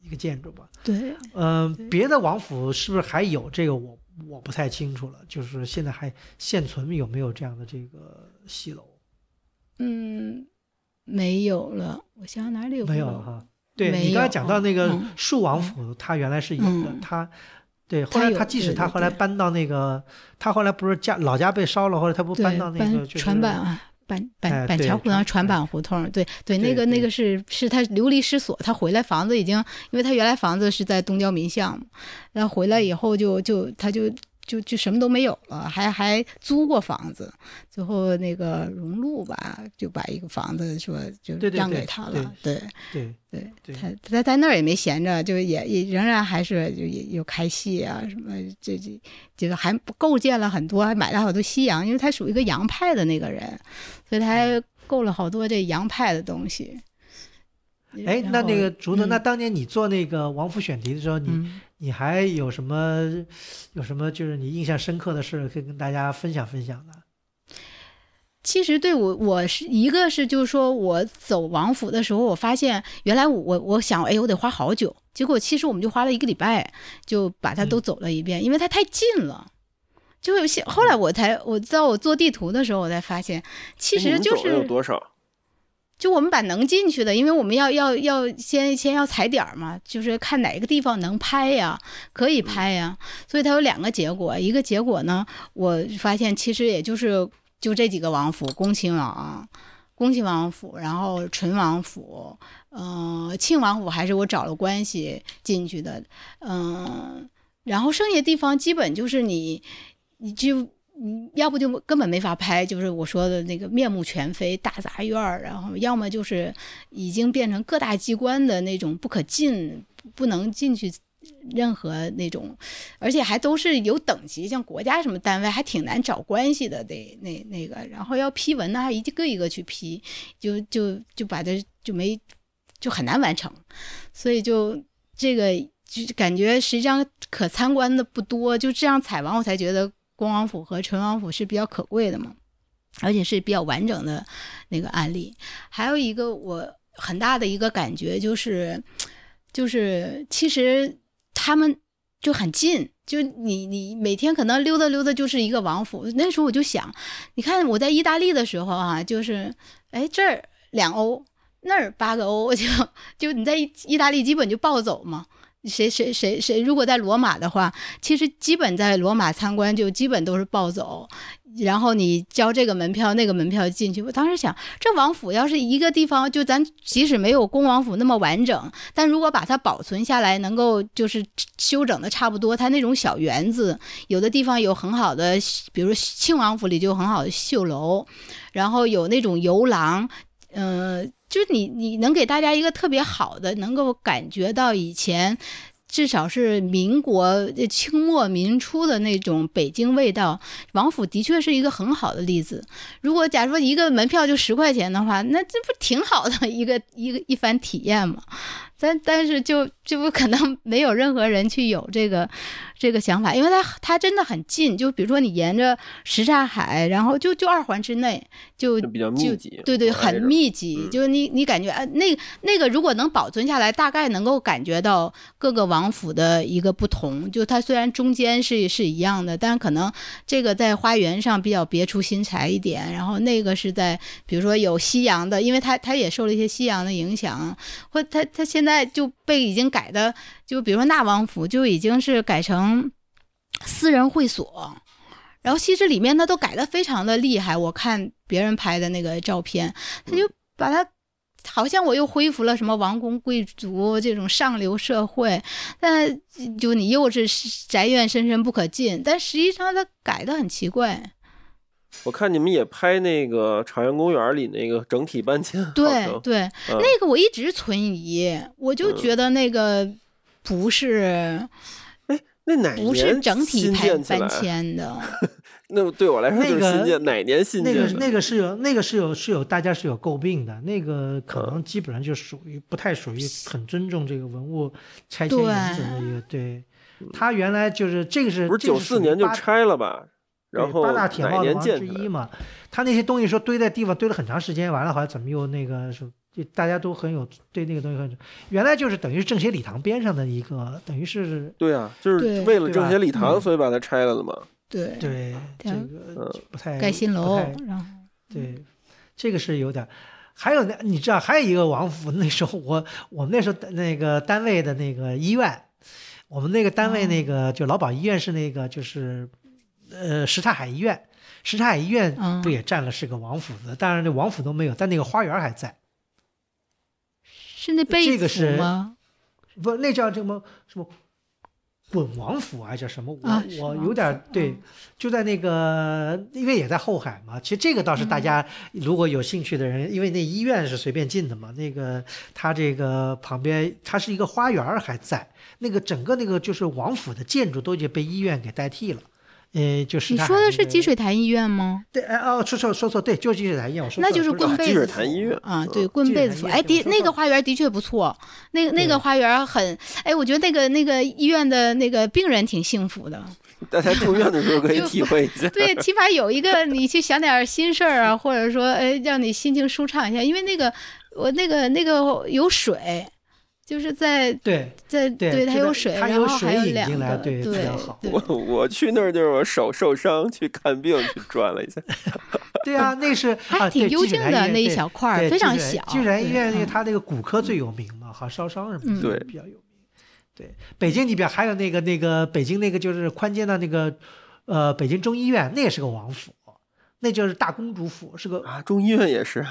一个建筑吧，对，嗯，别的王府是不是还有这个我？我不太清楚了，就是现在还现存有没有这样的这个戏楼？嗯，没有了，我想哪里有？没有哈，对你刚才讲到那个束王府，他原来是有的，他对，后来他即使他后来搬到那个，他后来不是家老家被烧了，后来他不搬到那个就是。板板板桥胡同、船板胡同，对对，那个那个是是他流离失所，他回来房子已经，因为他原来房子是在东郊民巷然后回来以后就就他就。就就什么都没有了，还还租过房子，最后那个荣禄吧，就把一个房子说就让给他了，对对对，他他在那儿也没闲着，就也也仍然还是有有开戏啊什么，这这就是还构建了很多，还买了好多西洋，因为他属于一个洋派的那个人，所以他还购了好多这洋派的东西。哎，那那个竹子，那当年你做那个王府选题的时候，你。你还有什么，有什么就是你印象深刻的事可以跟大家分享分享的？其实对我，我是一个是就是说我走王府的时候，我发现原来我我我想哎我得花好久，结果其实我们就花了一个礼拜就把它都走了一遍，因为它太近了，就有些后来我才我道我做地图的时候我才发现，其实就是有多少。就我们把能进去的，因为我们要要要先先要踩点儿嘛，就是看哪个地方能拍呀，可以拍呀，所以它有两个结果。一个结果呢，我发现其实也就是就这几个王府：恭亲王、恭亲王府，然后纯王府，嗯，庆王府还是我找了关系进去的，嗯，然后剩下地方基本就是你，你就。你要不就根本没法拍，就是我说的那个面目全非大杂院儿，然后要么就是已经变成各大机关的那种不可进、不能进去任何那种，而且还都是有等级，像国家什么单位还挺难找关系的，得那那个，然后要批文呢，还一个一个去批，就就就把这就没就很难完成，所以就这个就感觉实际上可参观的不多，就这样采完我才觉得。光王府和淳王府是比较可贵的嘛，而且是比较完整的那个案例。还有一个我很大的一个感觉就是，就是其实他们就很近，就你你每天可能溜达溜达就是一个王府。那时候我就想，你看我在意大利的时候啊，就是哎这儿两欧那儿八个欧，我就就你在意意大利基本就暴走嘛。谁谁谁谁？如果在罗马的话，其实基本在罗马参观就基本都是暴走。然后你交这个门票那个门票进去。我当时想，这王府要是一个地方，就咱即使没有恭王府那么完整，但如果把它保存下来，能够就是修整的差不多，它那种小园子，有的地方有很好的，比如庆王府里就很好的绣楼，然后有那种游廊，嗯。就是你，你能给大家一个特别好的，能够感觉到以前，至少是民国清末民初的那种北京味道。王府的确是一个很好的例子。如果假如说一个门票就十块钱的话，那这不挺好的一个一个一番体验吗？但但是就就不可能 没有任何人去有这个，这个想法，因为它它真的很近。就比如说你沿着什刹海，然后就就二环之内，就比较密集，对对，很密集。就是你你感觉啊，那那个如果能保存下来，大概能够感觉到各个王府的一个不同。就它虽然中间是是一样的，但可能这个在花园上比较别出心裁一点。然后那个是在比如说有西洋的，因为它它也受了一些西洋的影响，或它它现现在就被已经改的，就比如说那王府就已经是改成私人会所，然后其实里面它都改的非常的厉害。我看别人拍的那个照片，他就把它好像我又恢复了什么王公贵族这种上流社会，但就你又是宅院深深不可进，但实际上它改的很奇怪。我看你们也拍那个朝阳公园里那个整体搬迁，对对，那个我一直存疑，我就觉得那个不是，哎，那哪年整体搬搬迁的？那对我来说就是新建，哪年新建？那个是有那个是有是有大家是有诟病的，那个可能基本上就属于不太属于很尊重这个文物拆迁。对，对，他原来就是这个是，不是九四年就拆了吧？八大铁帽子王之一嘛，他那些东西说堆在地方堆了很长时间，完了好像怎么又那个就大家都很有对那个东西很，原来就是等于是政协礼堂边上的一个，等于是对啊，就是为了政协礼堂所以把它拆了的嘛。对对，这个不太盖新楼，然后对，这个是有点。还有那你知道还有一个王府，那时候我我们那时候那个单位的那个医院，我们那个单位那个就劳保医院是那个就是。呃，什刹海医院，什刹海医院不也占了是个王府子？当然，那王府都没有，但那个花园还在，是那被这个是不，那叫什么什么？滚王府啊，叫什么？我我有点对，就在那个，因为也在后海嘛。其实这个倒是大家如果有兴趣的人，因为那医院是随便进的嘛。那个它这个旁边，它是一个花园还在，那个整个那个就是王府的建筑都已经被医院给代替了。呃，就是你说的是积水潭医院吗？对，哎哦，说错说错，对，就是积水潭医院，我说那就是棍背子。积水潭医院啊，对，棍被子错。哎，的那个花园的确不错，那个那个花园很，哎，我觉得那个那个医院的那个病人挺幸福的。大家住院的时候可以 体会一下。对，起码有一个 你去想点心事儿啊，或者说，哎，让你心情舒畅一下，因为那个我那个那个有水。就是在对，在对，它有水，它有水有进来，对比较好。我我去那儿就是我手受伤去看病去转了一下。对啊，那是 还挺幽静的那一小块，非常小。居然医院，他那个骨科最有名嘛，好烧伤什么对比较有名。对，北京你边还有那个那个北京那个就是宽街的那个呃北京中医院，那也是个王府，那就是大公主府，是个啊。中医院也是，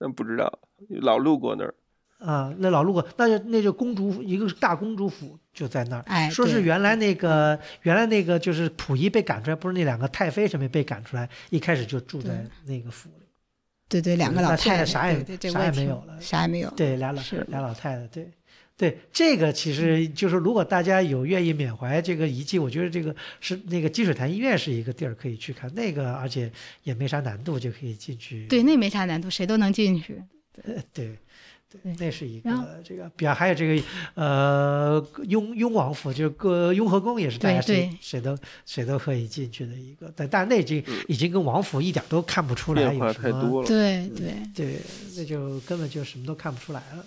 那不知道，老路过那儿。啊，那老路过，那就那就公主府，一个是大公主府，就在那儿。哎，说是原来那个原来那个就是溥仪被赶出来，不是那两个太妃什么被赶出来，一开始就住在那个府里。对对，两个老太太啥也啥也没有了，啥也没有。对，俩老是俩老太太。对对，这个其实就是如果大家有愿意缅怀这个遗迹，我觉得这个是那个积水潭医院是一个地儿可以去看那个，而且也没啥难度，就可以进去。对，那没啥难度，谁都能进去。对。对，那是一个这个，比方还有这个，呃，雍雍王府就是雍和宫，也是大家谁谁都谁都可以进去的一个。但但那已经已经跟王府一点都看不出来有什么，对对对，那就根本就什么都看不出来了。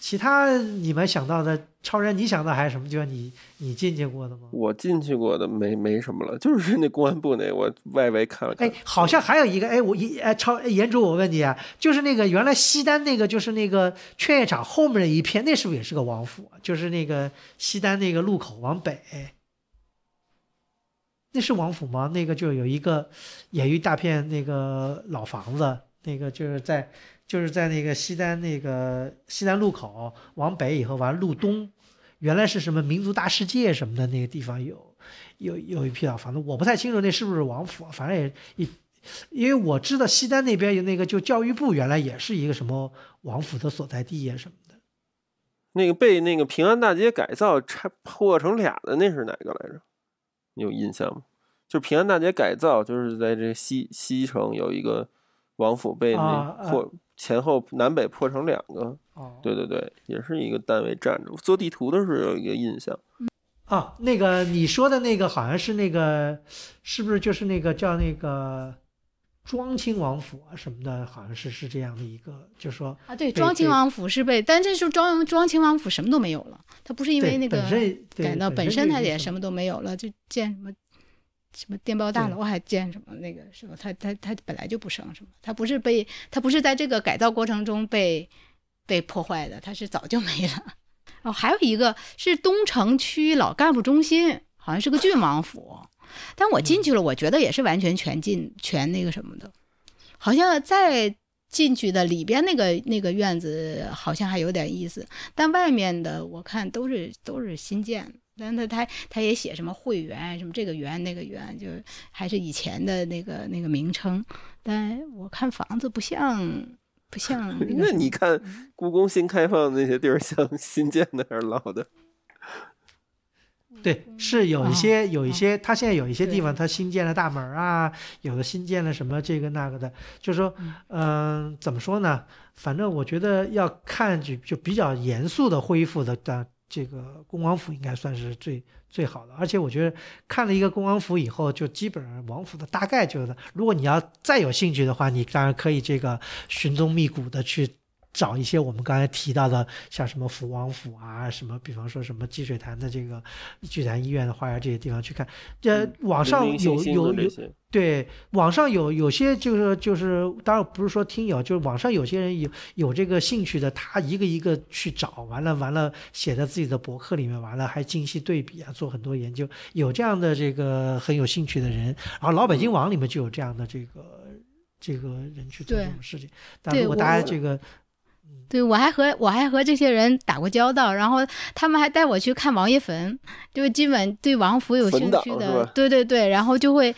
其他你们想到的超人，你想到还是什么？就是你你进去过的吗？我进去过的没没什么了，就是那公安部那我外围看了看。哎，好像还有一个哎，我一哎超严主，我问你啊，就是那个原来西单那个就是那个劝业场后面的一片，那是不是也是个王府？就是那个西单那个路口往北，那是王府吗？那个就有一个也一大片那个老房子，那个就是在。就是在那个西单那个西单路口往北以后完路东，原来是什么民族大世界什么的那个地方有，有有一批啊，反正我不太清楚那是不是王府，反正也因为我知道西单那边有那个就教育部原来也是一个什么王府的所在地呀什么的，那个被那个平安大街改造拆破成俩的那是哪个来着？你有印象吗？就平安大街改造就是在这西西城有一个王府被那破。前后南北破成两个，哦，对对对，也是一个单位站筑。做地图的时候有一个印象，啊，那个你说的那个好像是那个，是不是就是那个叫那个庄亲王府啊什么的？好像是是这样的一个，就说啊，对，庄亲王府是被，但这时候庄庄亲王府什么都没有了，他不是因为那个改的，本身他也什么都没有了，就建什么。什么电报大楼还建什么那个什么，他他他本来就不生什么，他不是被他不是在这个改造过程中被被破坏的，他是早就没了。哦，还有一个是东城区老干部中心，好像是个郡王府，但我进去了，我觉得也是完全全进全那个什么的，好像再进去的里边那个那个院子好像还有点意思，但外面的我看都是都是新建。的，但他他他也写什么会员什么这个园那个园，就还是以前的那个那个名称。但我看房子不像不像。那你看故宫新开放的那些地儿，像新建的还是老的？对，是有一些有一些，他现在有一些地方他新建了大门啊，有的新建了什么这个那个的。就是说，嗯，怎么说呢？反正我觉得要看就就比较严肃的恢复的的。这个恭王府应该算是最最好的，而且我觉得看了一个恭王府以后，就基本上王府的大概就是，如果你要再有兴趣的话，你当然可以这个寻踪觅古的去。找一些我们刚才提到的，像什么福王府啊，什么比方说什么积水潭的这个积水潭医院的花园这些地方去看。这网上有有有，对，网上有有些就是就是，当然不是说听友，就是网上有些人有有这个兴趣的，他一个一个去找，完了完了，写在自己的博客里面，完了还精细对比啊，做很多研究。有这样的这个很有兴趣的人，然后老北京网里面就有这样的这个这个人去做这种事情。但如果大家这个。对，我还和我还和这些人打过交道，然后他们还带我去看王爷坟，就基本对王府有兴趣的，对对对，然后就会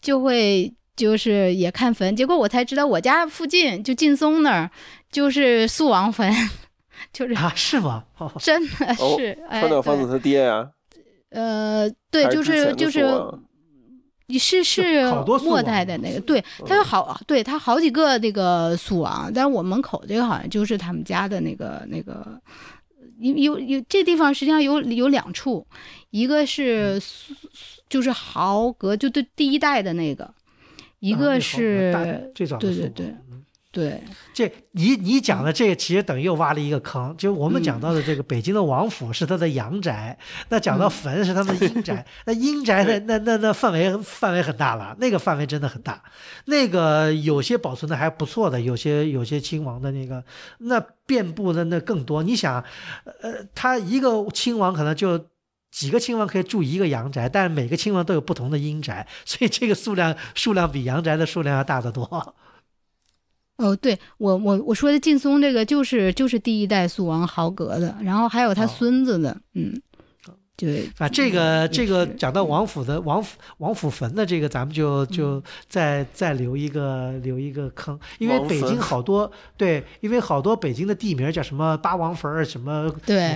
就会就是也看坟，结果我才知道我家附近就劲松那儿就是肃王坟，就是啊是吧？真的是，子他爹呀？呃，对，就是就是。你是是末代的那个，对，他有好，对他好几个那个苏王，但我门口这个好像就是他们家的那个那个，有有有这地方实际上有有两处，一个是苏就是豪格就对第一代的那个，一个是对对对。对，这你你讲的这个其实等于又挖了一个坑。就我们讲到的这个北京的王府是他的阳宅，那讲到坟是他的阴宅。那阴宅的那那那范围范围很大了，那个范围真的很大。那个有些保存的还不错的，有些有些亲王的那个，那遍布的那更多。你想，呃，他一个亲王可能就几个亲王可以住一个阳宅，但是每个亲王都有不同的阴宅，所以这个数量数量比阳宅的数量要大得多。哦，对我我我说的劲松这个就是就是第一代肃王豪格的，然后还有他孙子的，嗯。对啊，这个这个讲到王府的王府王府坟的这个，咱们就就再再留一个留一个坑，因为北京好多对，因为好多北京的地名叫什么八王坟儿、什么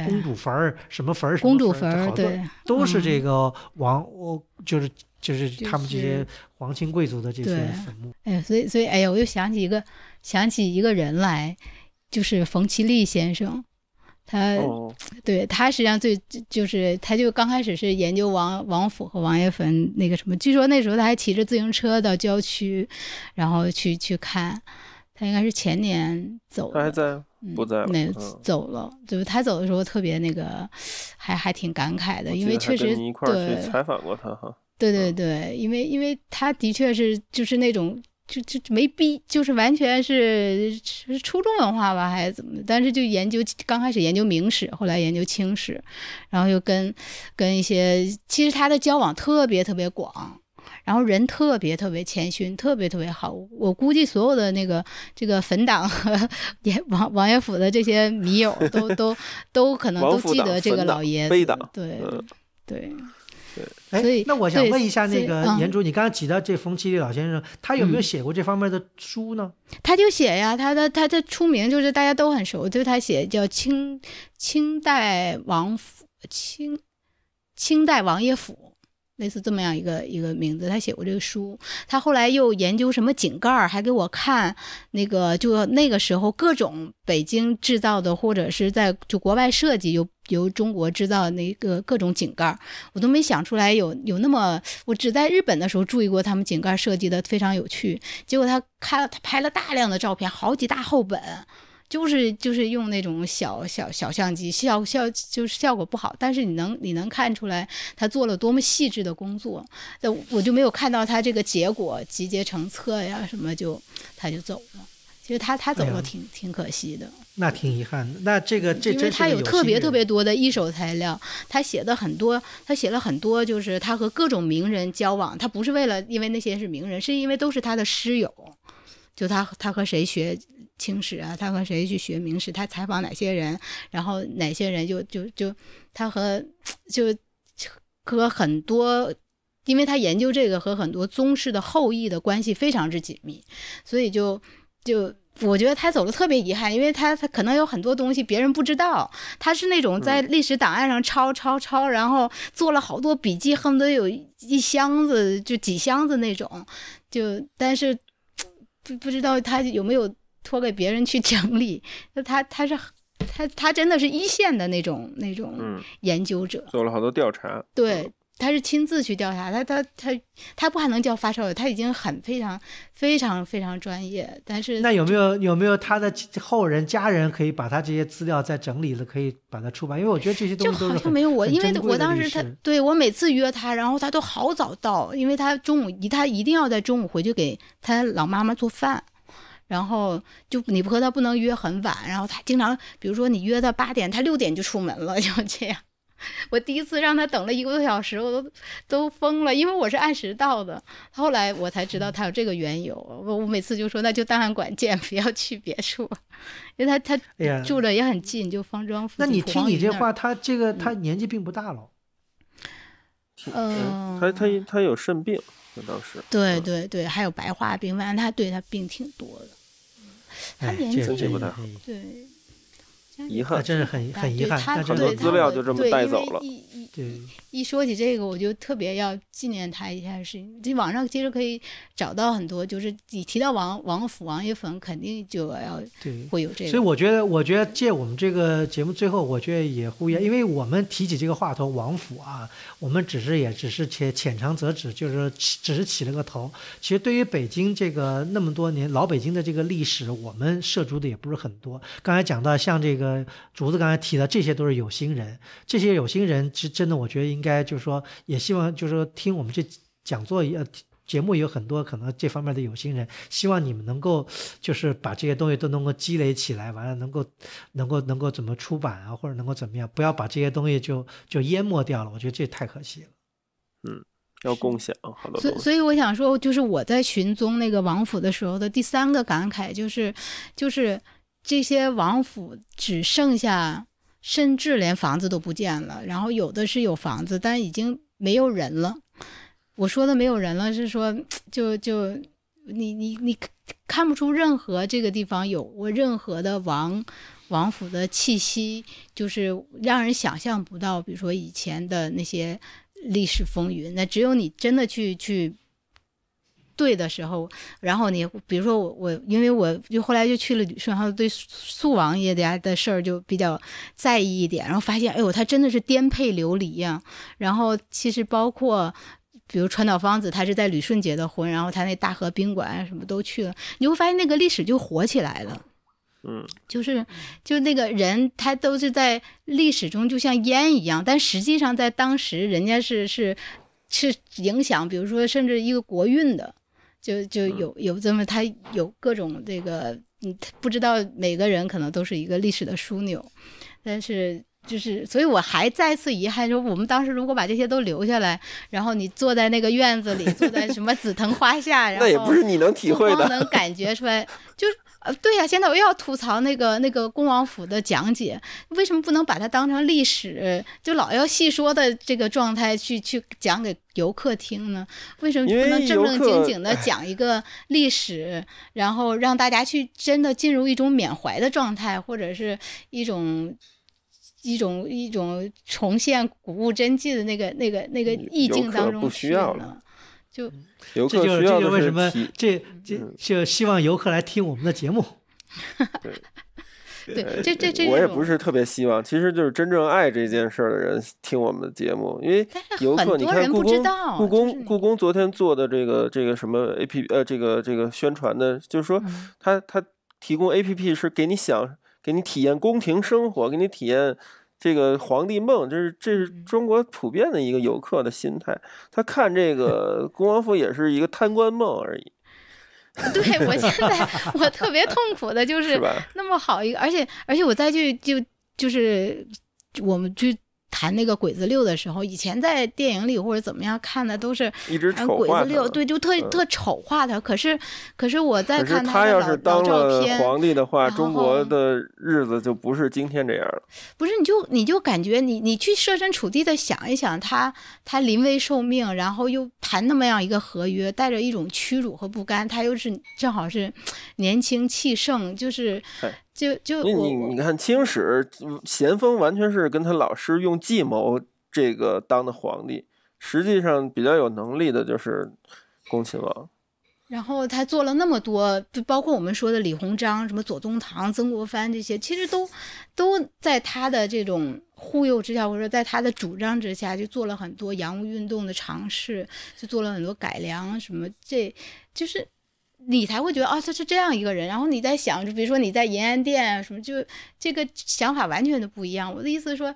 公主坟儿、什么坟儿、公主坟儿，好多都是这个王哦，就是就是他们这些皇亲贵族的这些坟墓。哎，所以所以哎呀，我又想起一个想起一个人来，就是冯其利先生。他，对他实际上最就是，他就刚开始是研究王王府和王爷坟那个什么。据说那时候他还骑着自行车到郊区，然后去去看。他应该是前年走，他还在，不在那走了。就是他走的时候特别那个，还还挺感慨的，因为确实对采访过他哈。对对对，因为因为他的确是就是那种。就就没逼，就是完全是是初中文化吧，还是怎么的？但是就研究刚开始研究明史，后来研究清史，然后又跟跟一些，其实他的交往特别特别广，然后人特别特别谦逊，特别特别好。我估计所有的那个这个粉党和 也王王爷府的这些迷友，都都都可能都记得这个老爷，对对。哎，所以那我想问一下，那个严珠，你刚刚提到这冯其老先生，他有没有写过这方面的书呢？他就写呀，他的他的出名就是大家都很熟，就是他写叫《清清代王府》《清清代王爷府》。类似这么样一个一个名字，他写过这个书，他后来又研究什么井盖儿，还给我看那个，就那个时候各种北京制造的或者是在就国外设计由由中国制造那个各种井盖儿，我都没想出来有有那么，我只在日本的时候注意过他们井盖设计的非常有趣，结果他看了他拍了大量的照片，好几大厚本。就是就是用那种小小小相机，效效就是效果不好，但是你能你能看出来他做了多么细致的工作。那我就没有看到他这个结果集结成册呀，什么就他就走了。其实他他走了挺挺可惜的，那挺遗憾。的。那这个这因为他有特别特别多的一手材料，他写的很多，他写了很多，就是他和各种名人交往。他不是为了因为那些是名人，是因为都是他的师友，就他他和谁学。清史啊，他和谁去学明史？他采访哪些人？然后哪些人就就就，他和就和很多，因为他研究这个和很多宗室的后裔的关系非常之紧密，所以就就我觉得他走的特别遗憾，因为他他可能有很多东西别人不知道，他是那种在历史档案上抄抄抄，然后做了好多笔记，恨不得有一箱子就几箱子那种，就但是不不知道他有没有。托给别人去整理，那他他是他他真的是一线的那种那种研究者，做了好多调查。对，他是亲自去调查，他他他他不还能叫发烧友，他已经很非常非常非常专业。但是那有没有有没有他的后人家人可以把他这些资料再整理了，可以把它出版？因为我觉得这些东西就好像没有我，因为我当时他对我每次约他，然后他都好早到，因为他中午一他一定要在中午回去给他老妈妈做饭。然后就你和他不能约很晚，然后他经常，比如说你约他八点，他六点就出门了，就这样。我第一次让他等了一个多小时，我都都疯了，因为我是按时到的。后来我才知道他有这个缘由。我我每次就说那就档案馆见，不要去别处，因为他他住的也很近，就方庄附近。那你听你这话，他这个他年纪并不大了，嗯，他他他有肾病，当时对对对，还有白化病，反正他对他病挺多的。他年纪大，对。遗憾，真是很很遗憾，很多资料就这么带走了。对，一说起这个，我就特别要纪念他一下。是，这网上其实可以找到很多，就是你提到王王府、王爷坟，肯定就要对会有这个。所以我觉得，我觉得借我们这个节目最后，我觉得也呼吁，因为我们提起这个话头王府啊，我们只是也只是浅浅尝辄止，就是只是起了个头。其实对于北京这个那么多年老北京的这个历史，我们涉足的也不是很多。刚才讲到像这个。竹子刚才提的这些都是有心人，这些有心人是真的，我觉得应该就是说，也希望就是说，听我们这讲座也节目有很多可能这方面的有心人，希望你们能够就是把这些东西都能够积累起来，完了能够能够能够怎么出版啊，或者能够怎么样，不要把这些东西就就淹没掉了，我觉得这太可惜了。嗯，要共享，好的。所以所以我想说，就是我在寻踪那个王府的时候的第三个感慨就是就是。这些王府只剩下，甚至连房子都不见了。然后有的是有房子，但已经没有人了。我说的没有人了，是说就就你你你看不出任何这个地方有过任何的王王府的气息，就是让人想象不到。比如说以前的那些历史风云，那只有你真的去去。对的时候，然后你比如说我，我因为我就后来就去了旅顺，然后对素王爷家的事儿就比较在意一点，然后发现哎呦，他真的是颠沛流离啊。然后其实包括比如川岛芳子，他是在旅顺结的婚，然后他那大河宾馆什么都去了，你会发现那个历史就火起来了。嗯，就是就那个人，他都是在历史中就像烟一样，但实际上在当时人家是是是影响，比如说甚至一个国运的。就就有有这么他有各种这个，不知道每个人可能都是一个历史的枢纽，但是就是，所以我还再次遗憾说，我们当时如果把这些都留下来，然后你坐在那个院子里，坐在什么紫藤花下，然后那也不是你能体会的，能感觉出来，就。呃，对呀，现在我又要吐槽那个那个恭王府的讲解，为什么不能把它当成历史，就老要细说的这个状态去去讲给游客听呢？为什么不能正正经经的讲一个历史，然后让大家去真的进入一种缅怀的状态，或者是一种一种一种重现古物真迹的那个那个那个意境当中去了？就，这就这就为什么这这就希望游客来听我们的节目。对，这这这我也不是特别希望，其实就是真正爱这件事儿的人听我们的节目，因为游客你看故宫故宫故宫昨天做的这个这个什么 A P P 呃这个这个宣传的，就是说他他提供 A P P 是给你想给你体验宫廷生活，给你体验。这个皇帝梦，这是这是中国普遍的一个游客的心态。他看这个恭 王府，也是一个贪官梦而已。对我现在 我特别痛苦的就是那么好一个，而且而且我再去就就是我们去。谈那个鬼子六的时候，以前在电影里或者怎么样看的都是，一直鬼子六对，就特特丑化他。可是，可是我在看他要是当了皇帝的话，中国的日子就不是今天这样了。不是，你就你就感觉你你去设身处地的想一想，他他临危受命，然后又谈那么样一个合约，带着一种屈辱和不甘，他又是正好是年轻气盛，就是。就就你你看《清史》，咸丰完全是跟他老师用计谋这个当的皇帝，实际上比较有能力的就是恭亲王。然后他做了那么多，就包括我们说的李鸿章、什么左宗棠、曾国藩这些，其实都都在他的这种忽悠之下，或者说在他的主张之下，就做了很多洋务运动的尝试，就做了很多改良什么，这就是。你才会觉得啊，他是这样一个人。然后你在想，就比如说你在延安店什么，就这个想法完全都不一样。我的意思是说，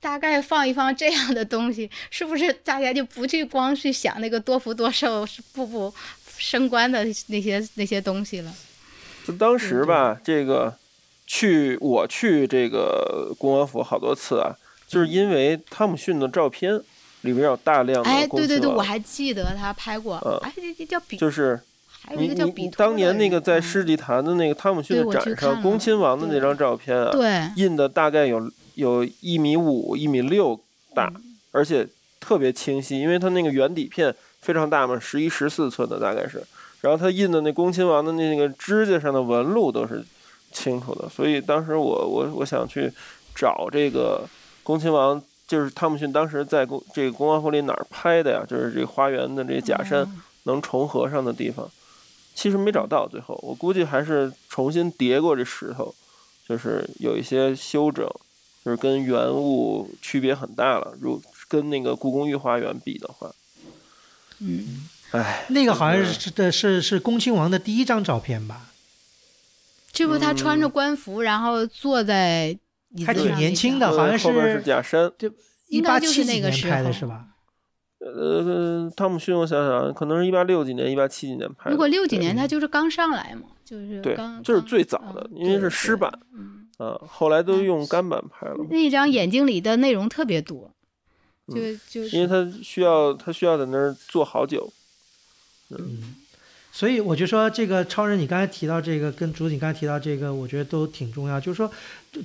大概放一放这样的东西，是不是大家就不去光去想那个多福多寿、步步升官的那些那些东西了？就当时吧，这个去我去这个恭王府好多次啊，就是因为汤姆逊的照片里面有大量的。哎，对对对，我还记得他拍过。哎，这这叫比就是。你你你当年那个在世纪坛的那个汤姆逊的展上，恭亲王的那张照片啊，印的大概有有一米五一米六大，而且特别清晰，因为他那个圆底片非常大嘛，十一十四寸的大概是，然后他印的那恭亲王的那个指甲上的纹路都是清楚的，所以当时我我我想去找这个恭亲王，就是汤姆逊当时在公这个恭王府里哪儿拍的呀？就是这花园的这假山能重合上的地方。其实没找到，最后我估计还是重新叠过这石头，就是有一些修整，就是跟原物区别很大了。如跟那个故宫御花园比的话，嗯，哎，那个好像是是是是恭亲王的第一张照片吧？这不他穿着官服，然后坐在还挺年轻的，好像是，就一八七那个时拍的是吧？呃，汤姆逊，我想想，可能是一八六几年、一八七几年拍的。如果六几年，他就是刚上来嘛，就是对，就是最早的，因为是湿版，啊，后来都用干版拍了。那一张眼睛里的内容特别多，就就因为他需要他需要在那儿坐好久。嗯，所以我就说，这个超人，你刚才提到这个，跟主体刚才提到这个，我觉得都挺重要，就是说。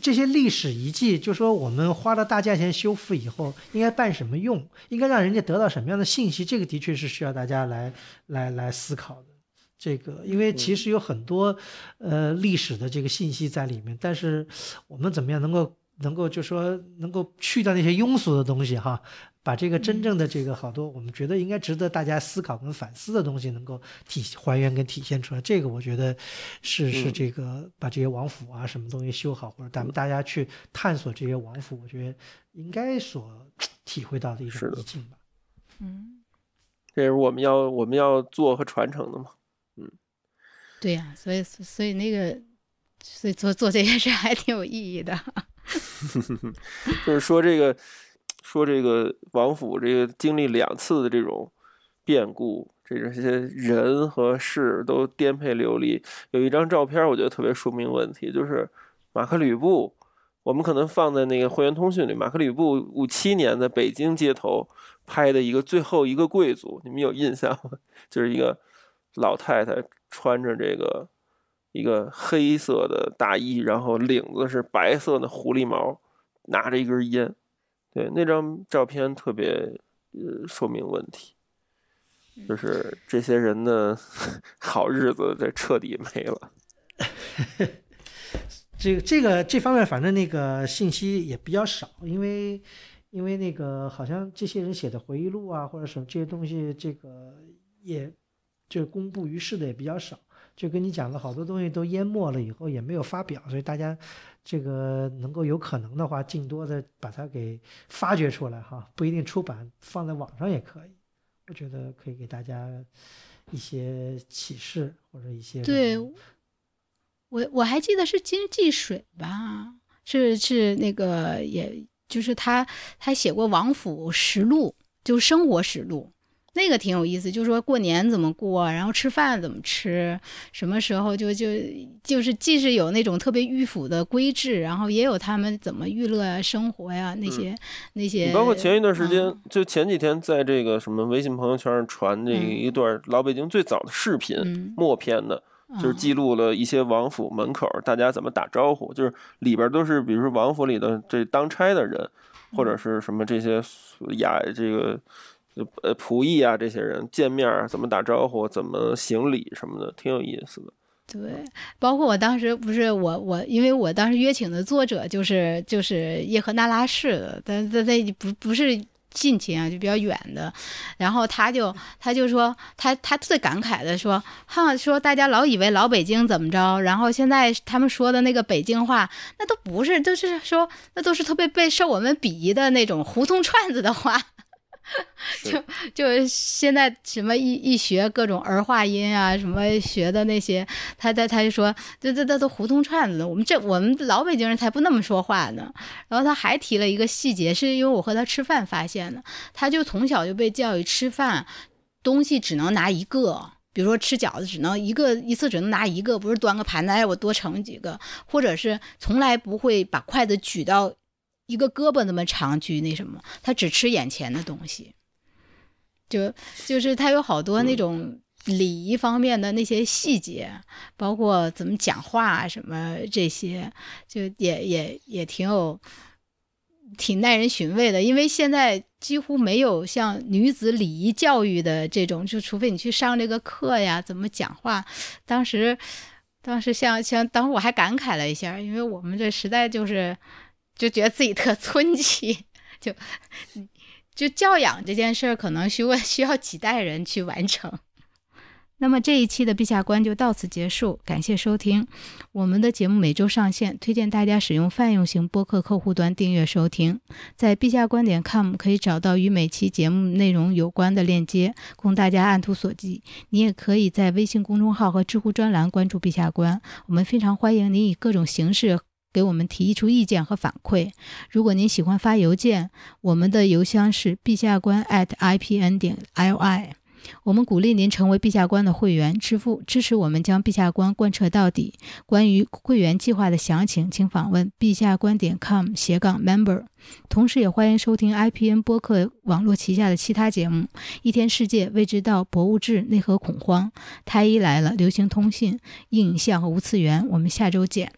这些历史遗迹，就说我们花了大价钱修复以后，应该办什么用？应该让人家得到什么样的信息？这个的确是需要大家来来来思考的。这个，因为其实有很多呃历史的这个信息在里面，但是我们怎么样能够能够就说能够去掉那些庸俗的东西哈。把这个真正的这个好多，我们觉得应该值得大家思考跟反思的东西，能够体还原跟体现出来。这个我觉得是是这个把这些王府啊什么东西修好，或者咱们大家去探索这些王府，我觉得应该所 体会到的一种意境吧。嗯，这也是我们要我们要做和传承的嘛。嗯，对呀，所以所以那个所以做做这些事还挺有意义的。就是说这个。说这个王府这个经历两次的这种变故，这这些人和事都颠沛流离。有一张照片，我觉得特别说明问题，就是马克吕布，我们可能放在那个会员通讯里。马克吕布五七年在北京街头拍的一个最后一个贵族，你们有印象吗？就是一个老太太穿着这个一个黑色的大衣，然后领子是白色的狐狸毛，拿着一根烟。对，那张照片特别，呃，说明问题，就是这些人的 好日子得彻底没了。这、这个、这方面，反正那个信息也比较少，因为因为那个好像这些人写的回忆录啊，或者什么这些东西，这个也就公布于世的也比较少。就跟你讲了好多东西都淹没了以后，也没有发表，所以大家。这个能够有可能的话，尽多的把它给发掘出来哈，不一定出版，放在网上也可以。我觉得可以给大家一些启示或者一些。对，我我还记得是金济水吧，是是那个，也就是他他写过《王府实录》，就生活实录。那个挺有意思，就说过年怎么过，然后吃饭怎么吃，什么时候就就就是，既是有那种特别迂腐的规制，然后也有他们怎么娱乐啊、生活呀那些那些。包括前一段时间，就前几天在这个什么微信朋友圈传这一段老北京最早的视频默片的，就是记录了一些王府门口大家怎么打招呼，就是里边都是比如说王府里的这当差的人，或者是什么这些雅这个。呃，仆役啊，这些人见面怎么打招呼，怎么行礼什么的，挺有意思的。对，包括我当时不是我我，因为我当时约请的作者就是就是叶赫那拉氏的，但但但不不是近亲啊，就比较远的。然后他就他就说他他最感慨的说哈说大家老以为老北京怎么着，然后现在他们说的那个北京话，那都不是都是说那都是特别被受我们鄙夷的那种胡同串子的话。就就现在什么一一学各种儿化音啊，什么学的那些，他他他就说，这这这都胡同串子。我们这我们老北京人才不那么说话呢。然后他还提了一个细节，是因为我和他吃饭发现的。他就从小就被教育吃饭东西只能拿一个，比如说吃饺子只能一个一次只能拿一个，不是端个盘子哎我多盛几个，或者是从来不会把筷子举到。一个胳膊那么长，去那什么，他只吃眼前的东西，就就是他有好多那种礼仪方面的那些细节，包括怎么讲话什么这些，就也也也挺有，挺耐人寻味的。因为现在几乎没有像女子礼仪教育的这种，就除非你去上这个课呀，怎么讲话。当时，当时像像当时我还感慨了一下，因为我们这时代就是。就觉得自己特村气，就就教养这件事儿，可能需要需要几代人去完成。那么这一期的陛下观就到此结束，感谢收听。我们的节目每周上线，推荐大家使用泛用型播客客户端订阅收听。在陛下观点 .com 可以找到与每期节目内容有关的链接，供大家按图索骥。你也可以在微信公众号和知乎专栏关注陛下观。我们非常欢迎您以各种形式。给我们提出意见和反馈。如果您喜欢发邮件，我们的邮箱是陛下官 @ipn 点 li。我们鼓励您成为陛下官的会员，支付支持我们将陛下官贯彻到底。关于会员计划的详情，请访问陛下官点 com 斜杠 member。同时也欢迎收听 IPN 播客网络旗下的其他节目：一天世界、未知道》《博物志、内核恐慌、太医来了、流行通信、影像和无次元。我们下周见。